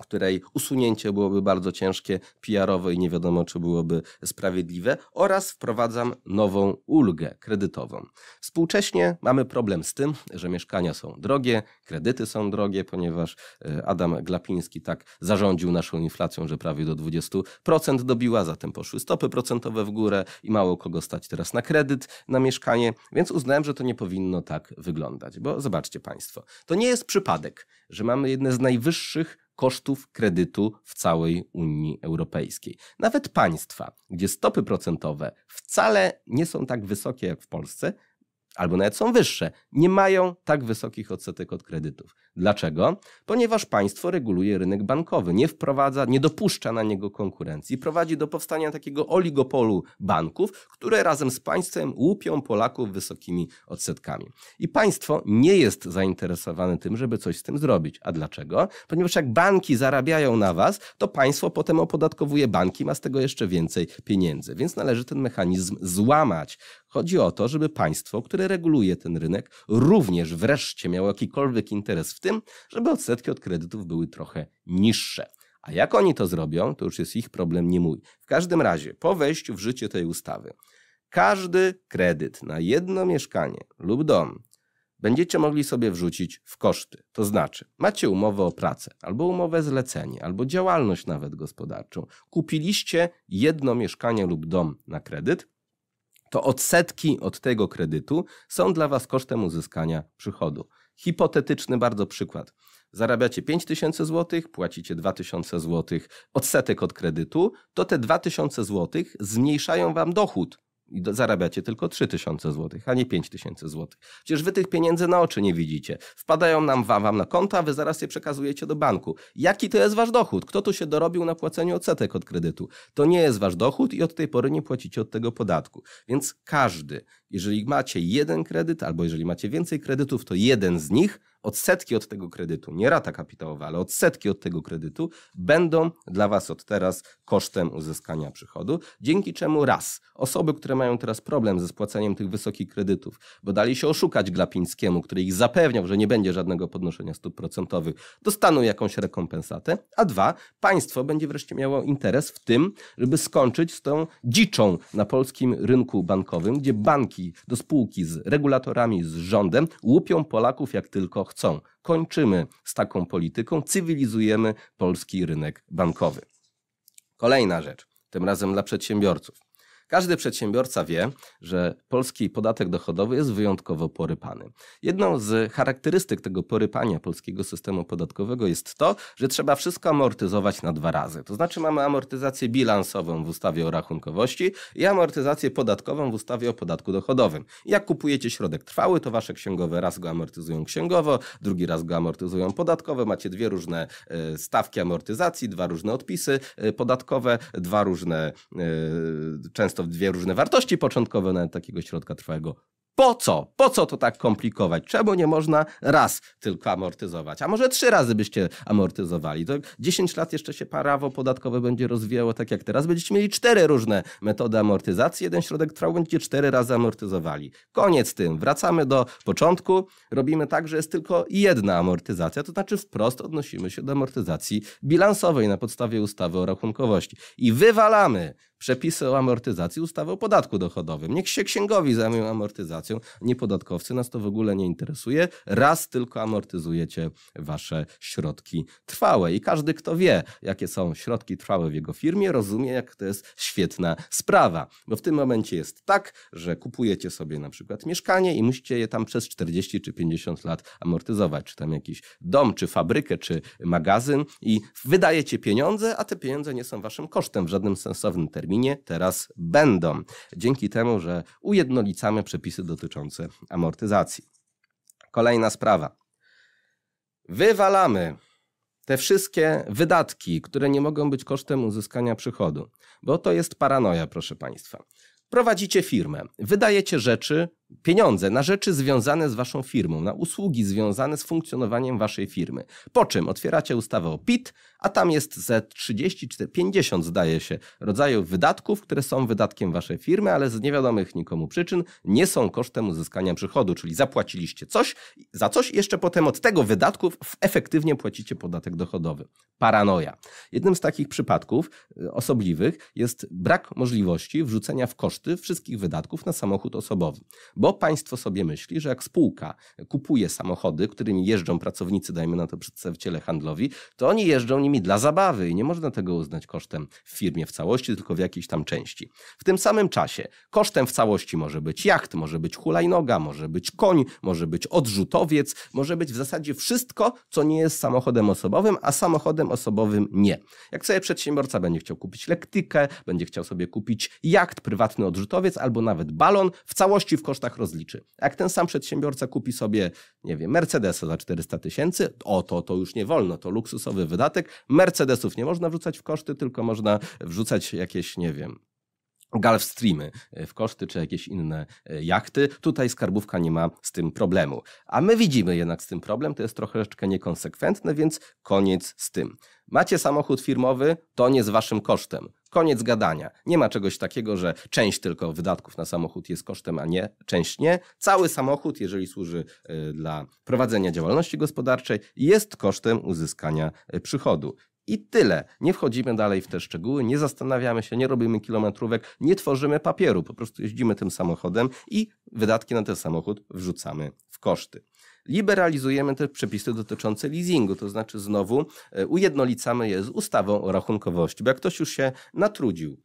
której usunięcie byłoby bardzo ciężkie, PR-owe i nie wiadomo, czy byłoby sprawiedliwe, oraz wprowadzam nową ulgę kredytową. Współcześnie mamy problem z tym, że mieszkania są drogie, kredyty są drogie, ponieważ e, Adam Glapiński tak zarządził naszą inflacją, że prawie do 20% dobiła, zatem poszły stopy procentowe w górę i mało kogo stać teraz na kredyt, na mieszkanie, więc uznałem, że to nie powinno tak wyglądać, bo zobaczcie Państwo, to nie jest przypadek, że mamy jedne z najwyższych kosztów kredytu w całej Unii Europejskiej. Nawet państwa, gdzie stopy procentowe wcale nie są tak wysokie jak w Polsce, albo nawet są wyższe, nie mają tak wysokich odsetek od kredytów. Dlaczego? Ponieważ państwo reguluje rynek bankowy, nie wprowadza, nie dopuszcza na niego konkurencji, prowadzi do powstania takiego oligopolu banków, które razem z państwem łupią Polaków wysokimi odsetkami. I państwo nie jest zainteresowane tym, żeby coś z tym zrobić. A dlaczego? Ponieważ jak banki zarabiają na was, to państwo potem opodatkowuje banki, ma z tego jeszcze więcej pieniędzy. Więc należy ten mechanizm złamać. Chodzi o to, żeby państwo, które reguluje ten rynek, również wreszcie miało jakikolwiek interes w w tym, żeby odsetki od kredytów były trochę niższe. A jak oni to zrobią, to już jest ich problem, nie mój. W każdym razie, po wejściu w życie tej ustawy, każdy kredyt na jedno mieszkanie lub dom będziecie mogli sobie wrzucić w koszty. To znaczy, macie umowę o pracę, albo umowę zlecenie, albo działalność nawet gospodarczą. Kupiliście jedno mieszkanie lub dom na kredyt, to odsetki od tego kredytu są dla Was kosztem uzyskania przychodu hipotetyczny bardzo przykład. Zarabiacie 5000 zł, płacicie 2000 zł odsetek od kredytu, to te 2000 zł zmniejszają wam dochód i zarabiacie tylko 3000 zł, a nie 5000 zł. Przecież wy tych pieniędzy na oczy nie widzicie. Wpadają nam wam, wam na konta, a wy zaraz je przekazujecie do banku. Jaki to jest wasz dochód? Kto tu się dorobił na płaceniu odsetek od kredytu? To nie jest wasz dochód i od tej pory nie płacicie od tego podatku. Więc każdy, jeżeli macie jeden kredyt albo jeżeli macie więcej kredytów, to jeden z nich odsetki od tego kredytu, nie rata kapitałowa, ale odsetki od tego kredytu będą dla Was od teraz kosztem uzyskania przychodu, dzięki czemu raz, osoby, które mają teraz problem ze spłacaniem tych wysokich kredytów, bo dali się oszukać Glapińskiemu, który ich zapewniał, że nie będzie żadnego podnoszenia stóp procentowych, dostaną jakąś rekompensatę, a dwa, państwo będzie wreszcie miało interes w tym, żeby skończyć z tą dziczą na polskim rynku bankowym, gdzie banki do spółki z regulatorami, z rządem łupią Polaków jak tylko chcą. Kończymy z taką polityką, cywilizujemy polski rynek bankowy. Kolejna rzecz, tym razem dla przedsiębiorców. Każdy przedsiębiorca wie, że polski podatek dochodowy jest wyjątkowo porypany. Jedną z charakterystyk tego porypania polskiego systemu podatkowego jest to, że trzeba wszystko amortyzować na dwa razy. To znaczy mamy amortyzację bilansową w ustawie o rachunkowości i amortyzację podatkową w ustawie o podatku dochodowym. Jak kupujecie środek trwały, to wasze księgowe raz go amortyzują księgowo, drugi raz go amortyzują podatkowo, macie dwie różne e, stawki amortyzacji, dwa różne odpisy e, podatkowe, dwa różne e, często często dwie różne wartości początkowe nawet takiego środka trwałego. Po co? Po co to tak komplikować? Czemu nie można raz tylko amortyzować? A może trzy razy byście amortyzowali? To 10 lat jeszcze się prawo podatkowe będzie rozwijało tak jak teraz. Będziecie mieli cztery różne metody amortyzacji. Jeden środek trwały będziecie cztery razy amortyzowali. Koniec tym. Wracamy do początku. Robimy tak, że jest tylko jedna amortyzacja. To znaczy wprost odnosimy się do amortyzacji bilansowej na podstawie ustawy o rachunkowości. I wywalamy przepisy o amortyzacji ustawy o podatku dochodowym. Niech się księgowi zajmują amortyzacją, nie podatkowcy, nas to w ogóle nie interesuje. Raz tylko amortyzujecie wasze środki trwałe i każdy, kto wie, jakie są środki trwałe w jego firmie, rozumie, jak to jest świetna sprawa. Bo w tym momencie jest tak, że kupujecie sobie na przykład mieszkanie i musicie je tam przez 40 czy 50 lat amortyzować, czy tam jakiś dom, czy fabrykę, czy magazyn i wydajecie pieniądze, a te pieniądze nie są waszym kosztem w żadnym sensownym terminie teraz będą, dzięki temu, że ujednolicamy przepisy dotyczące amortyzacji. Kolejna sprawa. Wywalamy te wszystkie wydatki, które nie mogą być kosztem uzyskania przychodu, bo to jest paranoia, proszę Państwa. Prowadzicie firmę, wydajecie rzeczy, pieniądze na rzeczy związane z waszą firmą, na usługi związane z funkcjonowaniem waszej firmy. Po czym otwieracie ustawę o PIT, a tam jest ze 30 czy 50 zdaje się rodzajów wydatków, które są wydatkiem waszej firmy, ale z niewiadomych nikomu przyczyn nie są kosztem uzyskania przychodu, czyli zapłaciliście coś za coś i jeszcze potem od tego wydatków efektywnie płacicie podatek dochodowy. Paranoja. Jednym z takich przypadków y, osobliwych jest brak możliwości wrzucenia w koszty wszystkich wydatków na samochód osobowy bo państwo sobie myśli, że jak spółka kupuje samochody, którymi jeżdżą pracownicy, dajmy na to przedstawiciele handlowi, to oni jeżdżą nimi dla zabawy i nie można tego uznać kosztem w firmie w całości, tylko w jakiejś tam części. W tym samym czasie kosztem w całości może być jacht, może być hulajnoga, może być koń, może być odrzutowiec, może być w zasadzie wszystko, co nie jest samochodem osobowym, a samochodem osobowym nie. Jak sobie przedsiębiorca będzie chciał kupić lektykę, będzie chciał sobie kupić jacht, prywatny odrzutowiec albo nawet balon, w całości w kosztach miesiącach rozliczy. Jak ten sam przedsiębiorca kupi sobie, nie wiem, Mercedesa za 400 tysięcy, o to, to już nie wolno, to luksusowy wydatek. Mercedesów nie można wrzucać w koszty, tylko można wrzucać jakieś, nie wiem, Gulfstreamy w koszty czy jakieś inne e, jachty. Tutaj skarbówka nie ma z tym problemu. A my widzimy jednak z tym problem, to jest troszeczkę niekonsekwentne, więc koniec z tym. Macie samochód firmowy, to nie z waszym kosztem. Koniec gadania. Nie ma czegoś takiego, że część tylko wydatków na samochód jest kosztem, a nie część nie. Cały samochód, jeżeli służy e, dla prowadzenia działalności gospodarczej, jest kosztem uzyskania e, przychodu. I tyle. Nie wchodzimy dalej w te szczegóły, nie zastanawiamy się, nie robimy kilometrówek, nie tworzymy papieru, po prostu jeździmy tym samochodem i wydatki na ten samochód wrzucamy w koszty. Liberalizujemy też przepisy dotyczące leasingu, to znaczy znowu e, ujednolicamy je z ustawą o rachunkowości, bo jak ktoś już się natrudził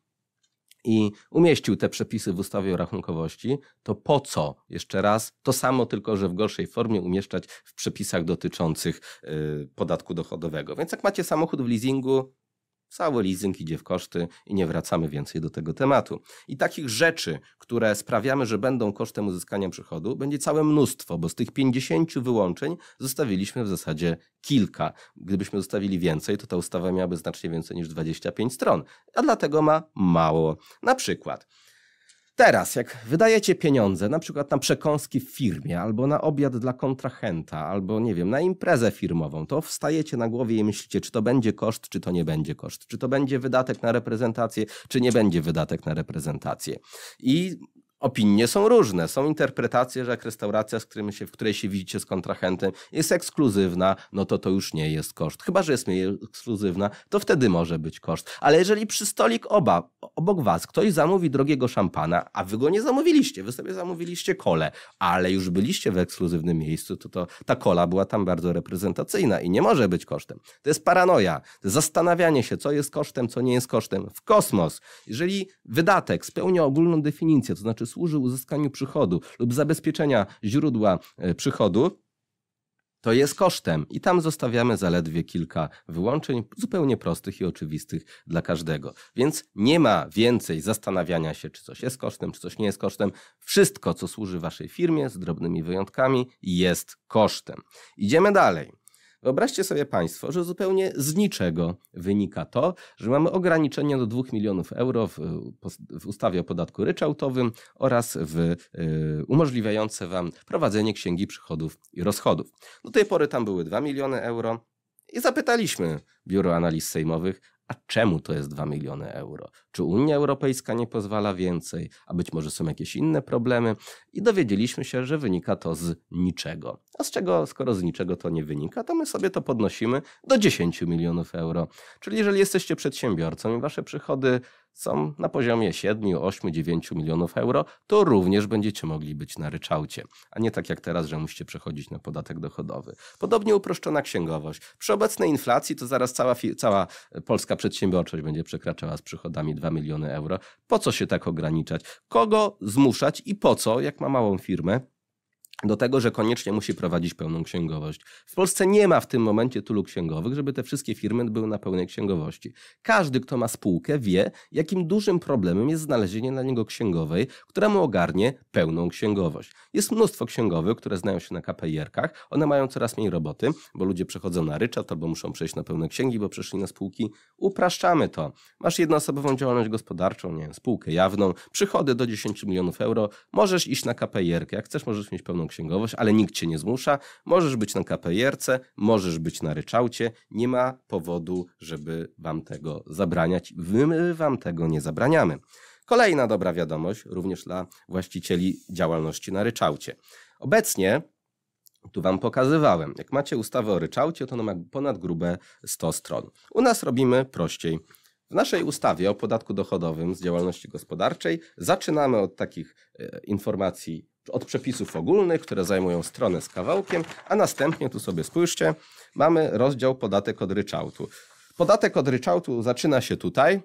i umieścił te przepisy w ustawie o rachunkowości, to po co jeszcze raz to samo, tylko że w gorszej formie umieszczać w przepisach dotyczących e, podatku dochodowego? Więc jak macie samochód w leasingu, Cały leasing idzie w koszty i nie wracamy więcej do tego tematu. I takich rzeczy, które sprawiamy, że będą kosztem uzyskania przychodu, będzie całe mnóstwo, bo z tych 50 wyłączeń zostawiliśmy w zasadzie kilka. Gdybyśmy zostawili więcej, to ta ustawa miałaby znacznie więcej niż 25 stron, a dlatego ma mało. Na przykład Teraz, jak wydajecie pieniądze, na przykład na przekąski w firmie, albo na obiad dla kontrahenta, albo nie wiem, na imprezę firmową, to wstajecie na głowie i myślicie, czy to będzie koszt, czy to nie będzie koszt, czy to będzie wydatek na reprezentację, czy nie będzie wydatek na reprezentację. I opinie są różne. Są interpretacje, że jak restauracja, z którym się, w której się widzicie z kontrahentem, jest ekskluzywna, no to to już nie jest koszt. Chyba, że jest mniej ekskluzywna, to wtedy może być koszt. Ale jeżeli przy stolik oba, obok was ktoś zamówi drogiego szampana, a wy go nie zamówiliście, wy sobie zamówiliście kole, ale już byliście w ekskluzywnym miejscu, to, to ta kola była tam bardzo reprezentacyjna i nie może być kosztem. To jest paranoja, to jest zastanawianie się, co jest kosztem, co nie jest kosztem. W kosmos. Jeżeli wydatek spełnia ogólną definicję, to znaczy służy uzyskaniu przychodu lub zabezpieczenia źródła e, przychodu, to jest kosztem i tam zostawiamy zaledwie kilka wyłączeń, zupełnie prostych i oczywistych dla każdego. Więc nie ma więcej zastanawiania się, czy coś jest kosztem, czy coś nie jest kosztem. Wszystko, co służy waszej firmie, z drobnymi wyjątkami, jest kosztem. Idziemy dalej. Wyobraźcie sobie Państwo, że zupełnie z niczego wynika to, że mamy ograniczenie do 2 milionów euro w, w ustawie o podatku ryczałtowym oraz w y, umożliwiające Wam prowadzenie księgi przychodów i rozchodów. Do tej pory tam były 2 miliony euro. I zapytaliśmy Biuro Analiz Sejmowych, a czemu to jest 2 miliony euro? Czy Unia Europejska nie pozwala więcej? A być może są jakieś inne problemy? I dowiedzieliśmy się, że wynika to z niczego. A z czego, skoro z niczego to nie wynika, to my sobie to podnosimy do 10 milionów euro. Czyli jeżeli jesteście przedsiębiorcą i wasze przychody są na poziomie 7, 8, 9 milionów euro, to również będziecie mogli być na ryczałcie, a nie tak jak teraz, że musicie przechodzić na podatek dochodowy. Podobnie uproszczona księgowość. Przy obecnej inflacji to zaraz cała, cała e, polska przedsiębiorczość będzie przekraczała z przychodami 2 miliony euro. Po co się tak ograniczać? Kogo zmuszać i po co, jak ma małą firmę? do tego, że koniecznie musi prowadzić pełną księgowość. W Polsce nie ma w tym momencie tulu księgowych, żeby te wszystkie firmy były na pełnej księgowości. Każdy, kto ma spółkę, wie, jakim dużym problemem jest znalezienie dla niego księgowej, która mu ogarnie pełną księgowość. Jest mnóstwo księgowych, które znają się na KPIR-kach, one mają coraz mniej roboty, bo ludzie przechodzą na ryczałt albo muszą przejść na pełne księgi, bo przeszli na spółki. Upraszczamy to. Masz jednoosobową działalność gospodarczą, nie wiem, spółkę jawną, przychody do 10 milionów euro, możesz iść na KPIR-kę, jak chcesz, możesz mieć pełną księgowość księgowość, ale nikt cię nie zmusza. Możesz być na kapelierce, ce możesz być na ryczałcie. Nie ma powodu, żeby wam tego zabraniać. My wam tego nie zabraniamy. Kolejna dobra wiadomość również dla właścicieli działalności na ryczałcie. Obecnie tu Wam pokazywałem. Jak macie ustawę o ryczałcie, to ona ma ponad grube 100 stron. U nas robimy prościej. W naszej ustawie o podatku dochodowym z działalności gospodarczej zaczynamy od takich e, informacji od przepisów ogólnych, które zajmują stronę z kawałkiem, a następnie, tu sobie spójrzcie, mamy rozdział podatek od ryczałtu. Podatek od ryczałtu zaczyna się tutaj,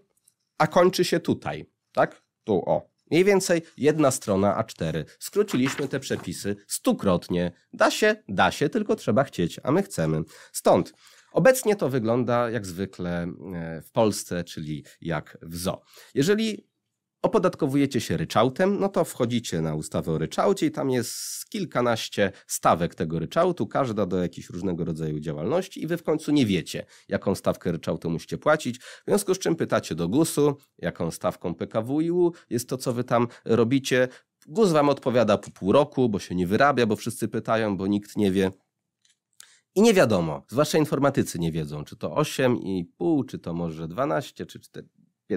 a kończy się tutaj, tak? Tu, o. Mniej więcej jedna strona A4. Skróciliśmy te przepisy stukrotnie. Da się, da się, tylko trzeba chcieć, a my chcemy. Stąd Obecnie to wygląda jak zwykle e, w Polsce, czyli jak w ZO. Jeżeli opodatkowujecie się ryczałtem, no to wchodzicie na ustawę o ryczałcie i tam jest kilkanaście stawek tego ryczałtu, każda do jakiegoś różnego rodzaju działalności i wy w końcu nie wiecie, jaką stawkę ryczałtu musicie płacić, w związku z czym pytacie do GUS-u, jaką stawką PKWiU jest to, co wy tam robicie. GUS wam odpowiada po pół roku, bo się nie wyrabia, bo wszyscy pytają, bo nikt nie wie, i nie wiadomo, zwłaszcza informatycy nie wiedzą, czy to 8,5, czy to może 12, czy 4,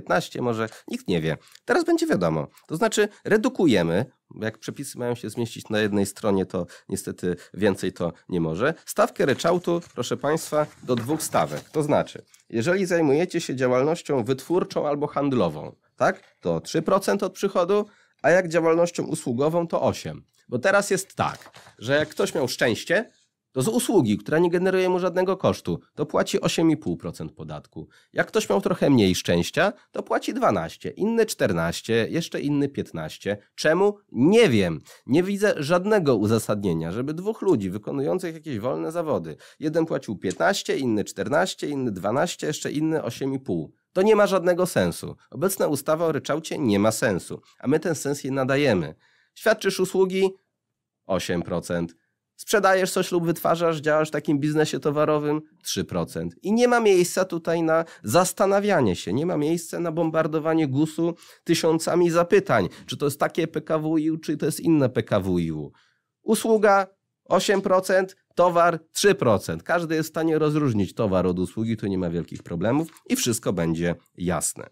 15 może, nikt nie wie. Teraz będzie wiadomo. To znaczy redukujemy, jak przepisy mają się zmieścić na jednej stronie, to niestety więcej to nie może. Stawkę ryczałtu, proszę Państwa, do dwóch stawek. To znaczy, jeżeli zajmujecie się działalnością wytwórczą albo handlową, tak, to 3% od przychodu, a jak działalnością usługową to 8%. Bo teraz jest tak, że jak ktoś miał szczęście, to z usługi, która nie generuje mu żadnego kosztu, to płaci 8,5% podatku. Jak ktoś miał trochę mniej szczęścia, to płaci 12, inny 14, jeszcze inny 15. Czemu? Nie wiem. Nie widzę żadnego uzasadnienia, żeby dwóch ludzi wykonujących jakieś wolne zawody, jeden płacił 15, inny 14, inny 12, jeszcze inny 8,5. To nie ma żadnego sensu. Obecna ustawa o ryczałcie nie ma sensu, a my ten sens jej nadajemy. Świadczysz usługi? 8%. Sprzedajesz coś lub wytwarzasz, działasz w takim biznesie towarowym 3%. I nie ma miejsca tutaj na zastanawianie się, nie ma miejsca na bombardowanie GUS-u tysiącami zapytań, czy to jest takie PKWiU, czy to jest inne PKWiU. Usługa 8%, towar 3%. Każdy jest w stanie rozróżnić towar od usługi, tu nie ma wielkich problemów i wszystko będzie jasne.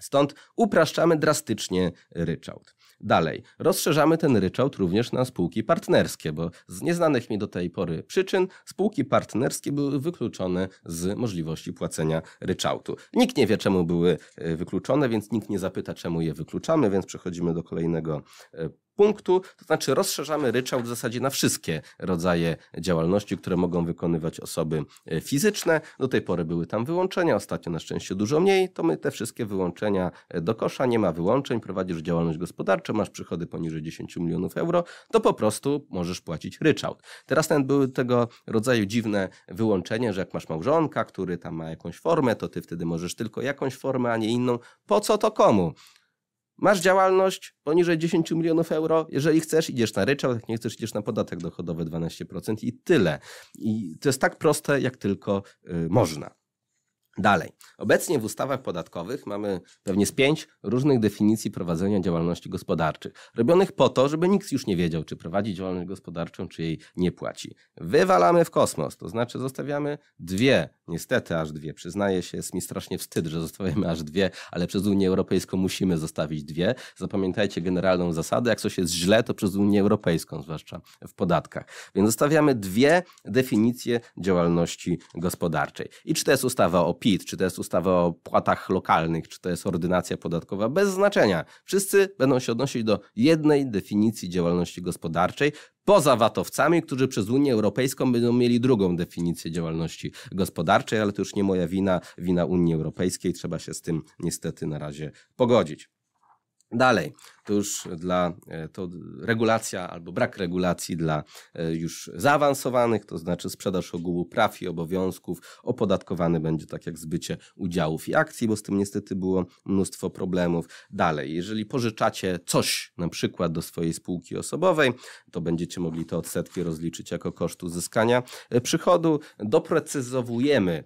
Stąd upraszczamy drastycznie ryczałt. Dalej, rozszerzamy ten ryczałt również na spółki partnerskie, bo z nieznanych mi do tej pory przyczyn spółki partnerskie były wykluczone z możliwości płacenia ryczałtu. Nikt nie wie, czemu były e, wykluczone, więc nikt nie zapyta, czemu je wykluczamy, więc przechodzimy do kolejnego e, punktu, to znaczy rozszerzamy ryczałt w zasadzie na wszystkie rodzaje działalności, które mogą wykonywać osoby e, fizyczne. Do tej pory były tam wyłączenia, ostatnio na szczęście dużo mniej, to my te wszystkie wyłączenia e, do kosza, nie ma wyłączeń, prowadzisz działalność gospodarczą, masz przychody poniżej 10 milionów euro, to po prostu możesz płacić ryczałt. Teraz ten były tego rodzaju dziwne wyłączenie, że jak masz małżonka, który tam ma jakąś formę, to ty wtedy możesz tylko jakąś formę, a nie inną. Po co to komu? Masz działalność poniżej 10 milionów euro. Jeżeli chcesz, idziesz na ryczałt, jak nie chcesz, idziesz na podatek dochodowy 12% i tyle. I to jest tak proste, jak tylko y, można. Dalej. Obecnie w ustawach podatkowych mamy pewnie z pięć różnych definicji prowadzenia działalności gospodarczej, robionych po to, żeby nikt już nie wiedział, czy prowadzi działalność gospodarczą, czy jej nie płaci. Wywalamy w kosmos, to znaczy zostawiamy dwie, niestety aż dwie. Przyznaję się, jest mi strasznie wstyd, że zostawiamy aż dwie, ale przez Unię Europejską musimy zostawić dwie. Zapamiętajcie generalną zasadę, jak coś jest źle, to przez Unię Europejską, zwłaszcza w podatkach. Więc zostawiamy dwie definicje działalności gospodarczej. I czy to jest ustawa o PIT, PIT, czy to jest ustawa o płatach lokalnych, czy to jest ordynacja podatkowa, bez znaczenia. Wszyscy będą się odnosić do jednej definicji działalności gospodarczej, poza VAT-owcami, którzy przez Unię Europejską będą mieli drugą definicję działalności gospodarczej, ale to już nie moja wina, wina Unii Europejskiej, trzeba się z tym niestety na razie pogodzić. Dalej, to już dla, e, to regulacja albo brak regulacji dla e, już zaawansowanych, to znaczy sprzedaż ogółu praw i obowiązków opodatkowany będzie tak jak zbycie udziałów i akcji, bo z tym niestety było mnóstwo problemów. Dalej, jeżeli pożyczacie coś na przykład do swojej spółki osobowej, to będziecie mogli te odsetki rozliczyć jako koszt uzyskania e, przychodu. Doprecyzowujemy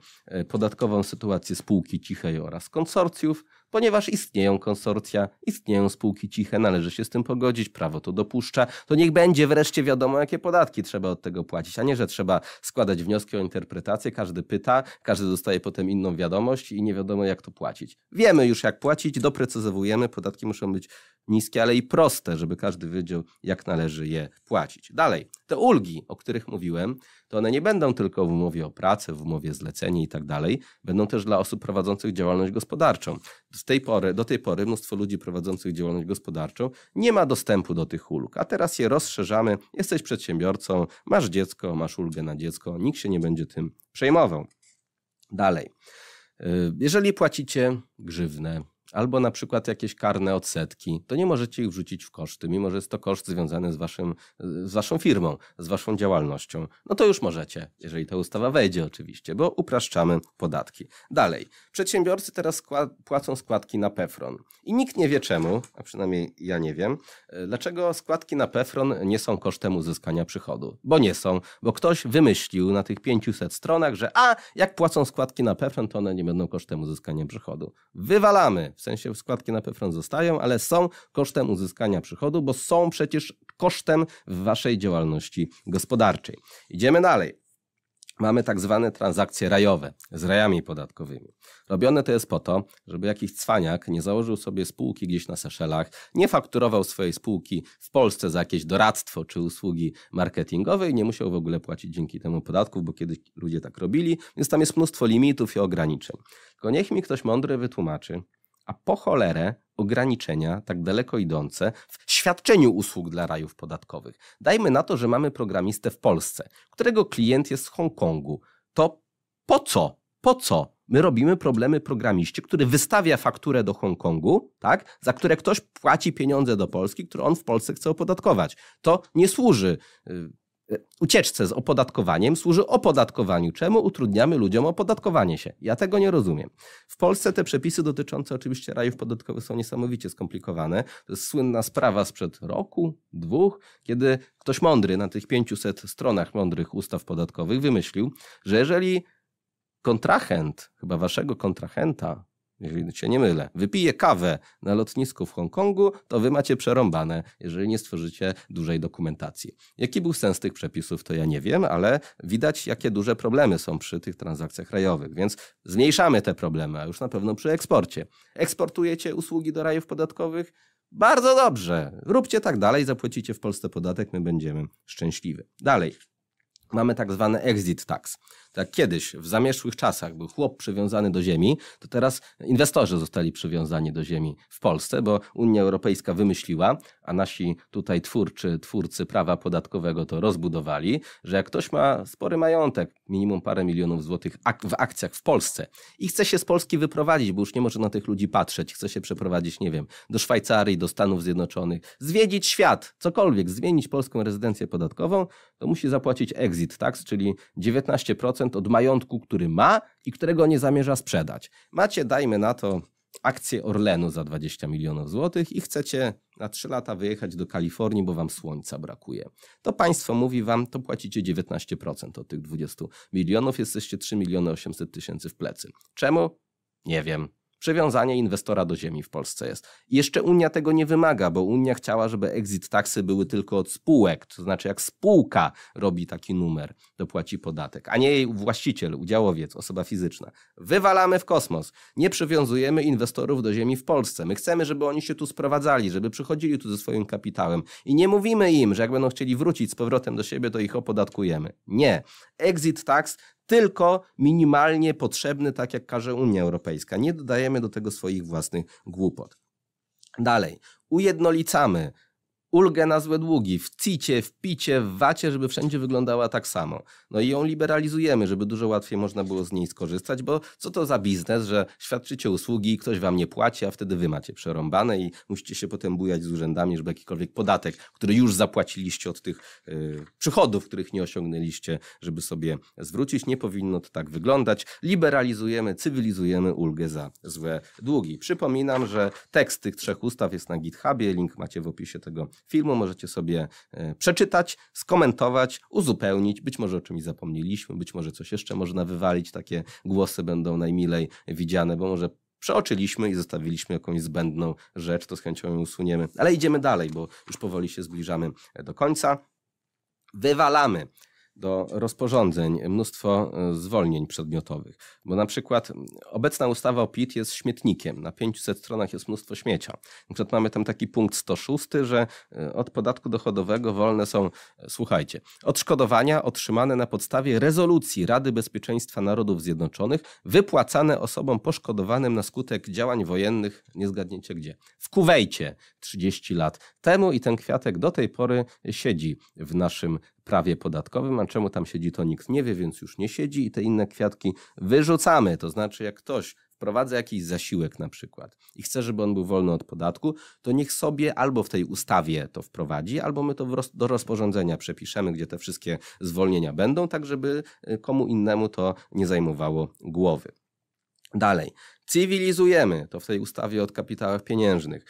podatkową sytuację spółki cichej oraz konsorcjów ponieważ istnieją konsorcja, istnieją spółki ciche, należy się z tym pogodzić, prawo to dopuszcza, to niech będzie wreszcie wiadomo, jakie podatki trzeba od tego płacić, a nie, że trzeba składać wnioski o interpretację, każdy pyta, każdy dostaje potem inną wiadomość i nie wiadomo, jak to płacić. Wiemy już, jak płacić, doprecyzowujemy, podatki muszą być niskie, ale i proste, żeby każdy wiedział, jak należy je płacić. Dalej, te ulgi, o których mówiłem, to one nie będą tylko w umowie o pracę, w umowie o zlecenie i tak dalej, będą też dla osób prowadzących działalność gospodarczą. Z tej pory, do tej pory mnóstwo ludzi prowadzących działalność gospodarczą nie ma dostępu do tych ulg, a teraz je rozszerzamy. Jesteś przedsiębiorcą, masz dziecko, masz ulgę na dziecko, nikt się nie będzie tym przejmował. Dalej. Y, jeżeli płacicie grzywne albo na przykład jakieś karne odsetki, to nie możecie ich wrzucić w koszty, mimo że jest to koszt związany z, waszym, z waszą firmą, z waszą działalnością. No to już możecie, jeżeli ta ustawa wejdzie oczywiście, bo upraszczamy podatki. Dalej, przedsiębiorcy teraz skład płacą składki na PEFRON i nikt nie wie czemu, a przynajmniej ja nie wiem, dlaczego składki na PEFRON nie są kosztem uzyskania przychodu. Bo nie są, bo ktoś wymyślił na tych 500 stronach, że a, jak płacą składki na PEFRON, to one nie będą kosztem uzyskania przychodu. Wywalamy, w sensie składki na PFRON zostają, ale są kosztem uzyskania przychodu, bo są przecież kosztem w waszej działalności gospodarczej. Idziemy dalej. Mamy tak zwane transakcje rajowe z rajami podatkowymi. Robione to jest po to, żeby jakiś cwaniak nie założył sobie spółki gdzieś na Seszelach, nie fakturował swojej spółki w Polsce za jakieś doradztwo czy usługi marketingowe i nie musiał w ogóle płacić dzięki temu podatków, bo kiedyś ludzie tak robili, więc tam jest mnóstwo limitów i ograniczeń. Tylko niech mi ktoś mądry wytłumaczy, a po cholerę ograniczenia tak daleko idące w świadczeniu usług dla rajów podatkowych. Dajmy na to, że mamy programistę w Polsce, którego klient jest z Hongkongu. To po co? Po co? My robimy problemy programiście, który wystawia fakturę do Hongkongu, tak, za które ktoś płaci pieniądze do Polski, które on w Polsce chce opodatkować. To nie służy y, ucieczce z opodatkowaniem służy opodatkowaniu. Czemu utrudniamy ludziom opodatkowanie się? Ja tego nie rozumiem. W Polsce te przepisy dotyczące oczywiście rajów podatkowych są niesamowicie skomplikowane. To jest słynna sprawa sprzed roku, dwóch, kiedy ktoś mądry na tych 500 stronach mądrych ustaw podatkowych wymyślił, że jeżeli kontrahent, chyba waszego kontrahenta, jeżeli się nie mylę, wypije kawę na lotnisku w Hongkongu, to wy macie przerąbane, jeżeli nie stworzycie dużej dokumentacji. Jaki był sens tych przepisów, to ja nie wiem, ale widać, jakie duże problemy są przy tych transakcjach krajowych, więc zmniejszamy te problemy, a już na pewno przy eksporcie. Eksportujecie usługi do rajów podatkowych? Bardzo dobrze, róbcie tak dalej, zapłacicie w Polsce podatek, my będziemy szczęśliwi. Dalej, mamy tak zwany exit tax. Tak kiedyś, w zamieszłych czasach, był chłop przywiązany do ziemi, to teraz inwestorzy zostali przywiązani do ziemi w Polsce, bo Unia Europejska wymyśliła, a nasi tutaj twórczy, twórcy prawa podatkowego to rozbudowali, że jak ktoś ma spory majątek, minimum parę milionów złotych ak w akcjach w Polsce i chce się z Polski wyprowadzić, bo już nie może na tych ludzi patrzeć, chce się przeprowadzić, nie wiem, do Szwajcarii, do Stanów Zjednoczonych, zwiedzić świat, cokolwiek, zmienić polską rezydencję podatkową, to musi zapłacić exit tax, czyli 19% 10% od majątku, który ma i którego nie zamierza sprzedać. Macie, dajmy na to, akcję Orlenu za 20 milionów złotych i chcecie na 3 lata wyjechać do Kalifornii, bo wam słońca brakuje. To państwo mówi wam, to płacicie 19% od tych 20 milionów, jesteście 3 miliony 800 tysięcy w plecy. Czemu? Nie wiem przywiązanie inwestora do ziemi w Polsce jest. Jeszcze Unia tego nie wymaga, bo Unia chciała, żeby exit taxy były tylko od spółek, to znaczy jak spółka robi taki numer, to płaci podatek, a nie jej właściciel, udziałowiec, osoba fizyczna. Wywalamy w kosmos. Nie przywiązujemy inwestorów do ziemi w Polsce. My chcemy, żeby oni się tu sprowadzali, żeby przychodzili tu ze swoim kapitałem i nie mówimy im, że jak będą chcieli wrócić z powrotem do siebie, to ich opodatkujemy. Nie. Exit tax tylko minimalnie potrzebny, tak jak każe Unia Europejska. Nie dodajemy do tego swoich własnych głupot. Dalej, ujednolicamy ulgę na złe długi w wpicie, w pit w żeby wszędzie wyglądała tak samo. No i ją liberalizujemy, żeby dużo łatwiej można było z niej skorzystać, bo co to za biznes, że świadczycie usługi, ktoś wam nie płaci, a wtedy wy macie przerąbane i musicie się potem bujać z urzędami, żeby jakikolwiek podatek, który już zapłaciliście od tych yy, przychodów, których nie osiągnęliście, żeby sobie zwrócić. Nie powinno to tak wyglądać. Liberalizujemy, cywilizujemy ulgę za złe długi. Przypominam, że tekst tych trzech ustaw jest na GitHubie, link macie w opisie tego filmu możecie sobie e, przeczytać, skomentować, uzupełnić. Być może o czymś zapomnieliśmy, być może coś jeszcze można wywalić. Takie głosy będą najmilej widziane, bo może przeoczyliśmy i zostawiliśmy jakąś zbędną rzecz, to z chęcią ją usuniemy. Ale idziemy dalej, bo już powoli się zbliżamy e, do końca. Wywalamy do rozporządzeń mnóstwo e, zwolnień przedmiotowych, bo na przykład obecna ustawa o PIT jest śmietnikiem. Na 500 stronach jest mnóstwo śmiecia. Na przykład mamy tam taki punkt 106, że e, od podatku dochodowego wolne są, e, słuchajcie, odszkodowania otrzymane na podstawie rezolucji Rady Bezpieczeństwa Narodów Zjednoczonych wypłacane osobom poszkodowanym na skutek działań wojennych, nie zgadniecie gdzie, w Kuwejcie 30 lat temu i ten kwiatek do tej pory siedzi w naszym prawie podatkowym, a czemu tam siedzi, to nikt nie wie, więc już nie siedzi i te inne kwiatki wyrzucamy. To znaczy, jak ktoś wprowadza jakiś zasiłek na przykład i chce, żeby on był wolny od podatku, to niech sobie albo w tej ustawie to wprowadzi, albo my to do rozporządzenia przepiszemy, gdzie te wszystkie zwolnienia będą, tak żeby y, komu innemu to nie zajmowało głowy. Dalej, cywilizujemy to w tej ustawie o kapitałach pieniężnych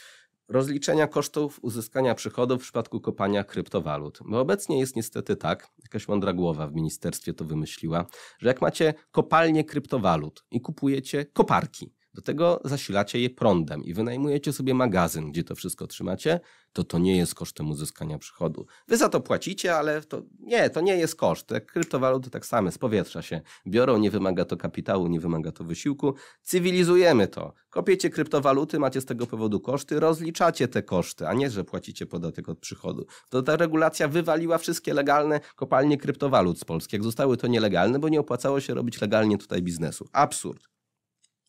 Rozliczenia kosztów uzyskania przychodów w przypadku kopania kryptowalut. Bo obecnie jest niestety tak, jakaś mądra głowa w ministerstwie to wymyśliła, że jak macie kopalnię kryptowalut i kupujecie koparki, do tego zasilacie je prądem i wynajmujecie sobie magazyn, gdzie to wszystko trzymacie, to to nie jest kosztem uzyskania przychodu. Wy za to płacicie, ale to nie, to nie jest koszt. Te kryptowaluty tak same, z powietrza się biorą, nie wymaga to kapitału, nie wymaga to wysiłku. Cywilizujemy to. Kopiecie kryptowaluty, macie z tego powodu koszty, rozliczacie te koszty, a nie, że płacicie podatek od przychodu. To ta regulacja wywaliła wszystkie legalne kopalnie kryptowalut z Polski. Jak zostały to nielegalne, bo nie opłacało się robić legalnie tutaj biznesu. Absurd.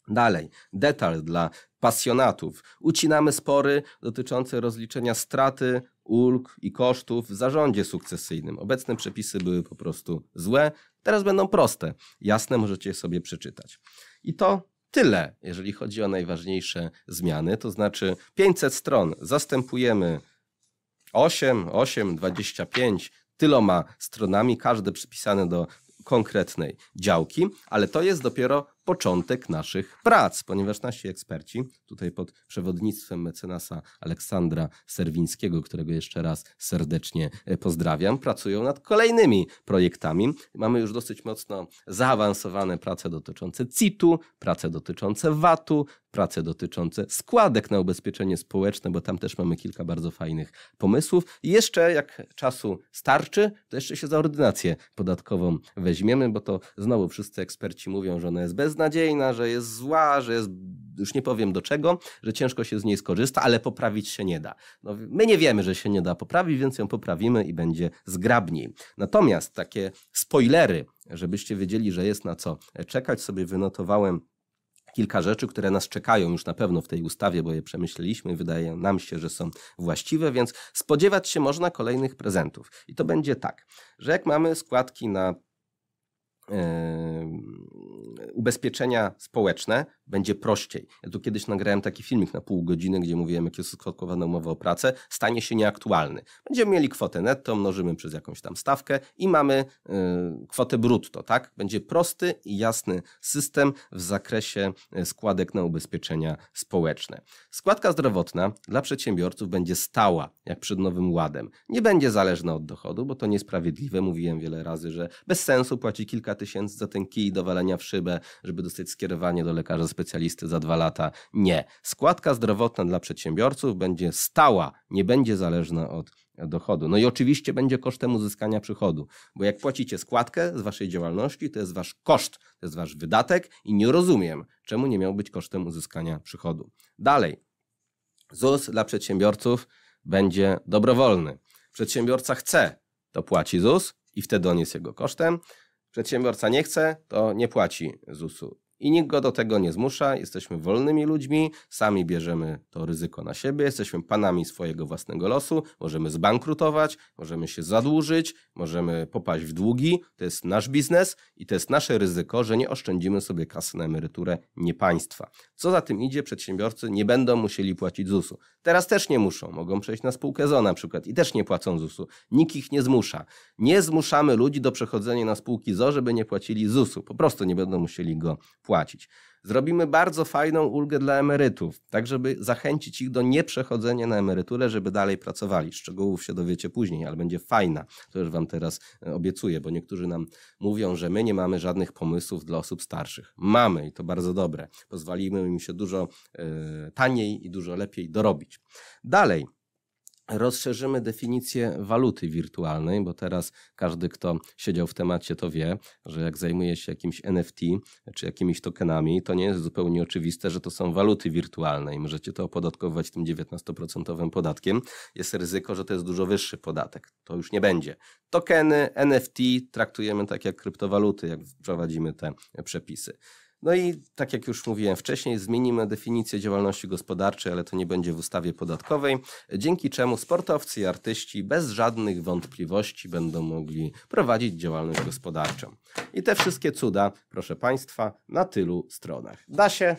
Dalej, detal dla pasjonatów. Ucinamy spory dotyczące rozliczenia straty, ulg i kosztów w zarządzie sukcesyjnym. Obecne przepisy były po prostu złe, teraz będą proste. Jasne, możecie sobie przeczytać. I to tyle, jeżeli chodzi o najważniejsze zmiany, to znaczy 500 stron zastępujemy 8, 8, 25 tyloma stronami, każde przypisane do konkretnej działki, ale to jest dopiero początek naszych prac, ponieważ nasi eksperci, tutaj pod przewodnictwem mecenasa Aleksandra Serwińskiego, którego jeszcze raz serdecznie e, pozdrawiam, pracują nad kolejnymi projektami. Mamy już dosyć mocno zaawansowane prace dotyczące CIT-u, prace dotyczące VAT-u, prace dotyczące składek na ubezpieczenie społeczne, bo tam też mamy kilka bardzo fajnych pomysłów. I jeszcze jak czasu starczy, to jeszcze się za ordynację podatkową weźmiemy, bo to znowu wszyscy eksperci mówią, że ona jest bez beznadziejna, że jest zła, że jest już nie powiem do czego, że ciężko się z niej skorzysta, ale poprawić się nie da. No, my nie wiemy, że się nie da poprawić, więc ją poprawimy i będzie zgrabniej. Natomiast takie spoilery, żebyście wiedzieli, że jest na co czekać, sobie wynotowałem kilka rzeczy, które nas czekają już na pewno w tej ustawie, bo je przemyśleliśmy, wydaje nam się, że są właściwe, więc spodziewać się można kolejnych prezentów. I to będzie tak, że jak mamy składki na ubezpieczenia społeczne będzie prościej. Ja tu kiedyś nagrałem taki filmik na pół godziny, gdzie mówiłem, kiedy jest składkowana umowa o pracę, stanie się nieaktualny. Będziemy mieli kwotę netto, mnożymy przez jakąś tam stawkę i mamy y, kwotę brutto, tak? Będzie prosty i jasny system w zakresie y, składek na ubezpieczenia społeczne. Składka zdrowotna dla przedsiębiorców będzie stała, jak przed Nowym Ładem. Nie będzie zależna od dochodu, bo to niesprawiedliwe. Mówiłem wiele razy, że bez sensu płaci kilka tysięcy za ten kij do walenia w szybę, żeby dostać skierowanie do lekarza specjalisty za dwa lata. Nie. Składka zdrowotna dla przedsiębiorców będzie stała, nie będzie zależna od dochodu. No i oczywiście będzie kosztem uzyskania przychodu, bo jak płacicie składkę z waszej działalności, to jest wasz koszt, to jest wasz wydatek i nie rozumiem, czemu nie miał być kosztem uzyskania przychodu. Dalej. ZUS dla przedsiębiorców będzie dobrowolny. Przedsiębiorca chce, to płaci ZUS i wtedy on jest jego kosztem. Przedsiębiorca nie chce, to nie płaci ZUS-u i nikt go do tego nie zmusza. Jesteśmy wolnymi ludźmi, sami bierzemy to ryzyko na siebie, jesteśmy panami swojego własnego losu, możemy zbankrutować, możemy się zadłużyć, możemy popaść w długi. To jest nasz biznes i to jest nasze ryzyko, że nie oszczędzimy sobie kasy na emeryturę nie państwa. Co za tym idzie, przedsiębiorcy nie będą musieli płacić ZUS-u. Teraz też nie muszą, mogą przejść na spółkę ZO na przykład i też nie płacą ZUS-u. Nikt ich nie zmusza. Nie zmuszamy ludzi do przechodzenia na spółki ZO, żeby nie płacili ZUS-u. Po prostu nie będą musieli go płacić płacić. Zrobimy bardzo fajną ulgę dla emerytów, tak żeby zachęcić ich do nieprzechodzenia na emeryturę, żeby dalej pracowali. Szczegółów się dowiecie później, ale będzie fajna. To już Wam teraz e, obiecuję, bo niektórzy nam mówią, że my nie mamy żadnych pomysłów dla osób starszych. Mamy i to bardzo dobre. Pozwalimy im się dużo y, taniej i dużo lepiej dorobić. Dalej. Rozszerzymy definicję waluty wirtualnej, bo teraz każdy, kto siedział w temacie, to wie, że jak zajmuje się jakimś NFT czy jakimiś tokenami, to nie jest zupełnie oczywiste, że to są waluty wirtualne i możecie to opodatkować tym 19% podatkiem. Jest ryzyko, że to jest dużo wyższy podatek. To już nie będzie. Tokeny, NFT traktujemy tak jak kryptowaluty, jak wprowadzimy te przepisy. No i tak jak już mówiłem wcześniej, zmienimy definicję działalności gospodarczej, ale to nie będzie w ustawie podatkowej, dzięki czemu sportowcy i artyści bez żadnych wątpliwości będą mogli prowadzić działalność gospodarczą. I te wszystkie cuda, proszę Państwa, na tylu stronach. Da się?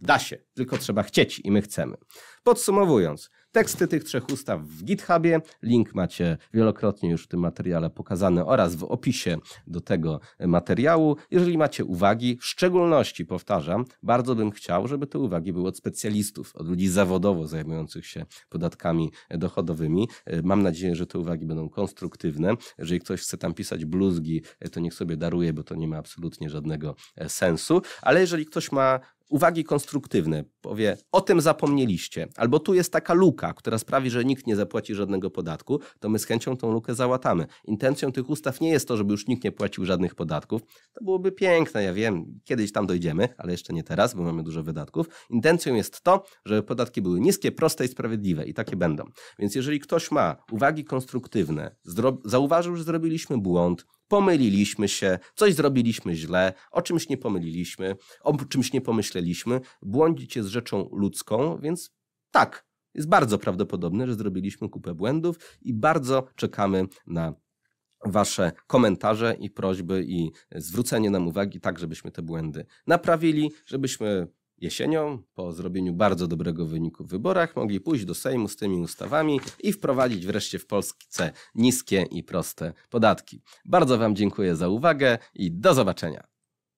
Da się, tylko trzeba chcieć i my chcemy. Podsumowując, Teksty tych trzech ustaw w GitHubie, link macie wielokrotnie już w tym materiale pokazany oraz w opisie do tego materiału. Jeżeli macie uwagi, w szczególności powtarzam, bardzo bym chciał, żeby te uwagi były od specjalistów, od ludzi zawodowo zajmujących się podatkami dochodowymi. E, mam nadzieję, że te uwagi będą konstruktywne. Jeżeli ktoś chce tam pisać bluzgi, e, to niech sobie daruje, bo to nie ma absolutnie żadnego e, sensu. Ale jeżeli ktoś ma uwagi konstruktywne, powie o tym zapomnieliście, albo tu jest taka luka, która sprawi, że nikt nie zapłaci żadnego podatku, to my z chęcią tą lukę załatamy. Intencją tych ustaw nie jest to, żeby już nikt nie płacił żadnych podatków. To byłoby piękne, ja wiem, kiedyś tam dojdziemy, ale jeszcze nie teraz, bo mamy dużo wydatków. Intencją jest to, żeby podatki były niskie, proste i sprawiedliwe i takie będą. Więc jeżeli ktoś ma uwagi konstruktywne, zauważył, że zrobiliśmy błąd, pomyliliśmy się, coś zrobiliśmy źle, o czymś nie pomyliliśmy, o czymś nie pomyśleliśmy. Błądzić jest rzeczą ludzką, więc tak, jest bardzo prawdopodobne, że zrobiliśmy kupę błędów i bardzo czekamy na Wasze komentarze i prośby i zwrócenie nam uwagi, tak żebyśmy te błędy naprawili, żebyśmy Jesienią, po zrobieniu bardzo dobrego wyniku w wyborach, mogli pójść do Sejmu z tymi ustawami i wprowadzić wreszcie w Polsce niskie i proste podatki. Bardzo Wam dziękuję za uwagę i do zobaczenia.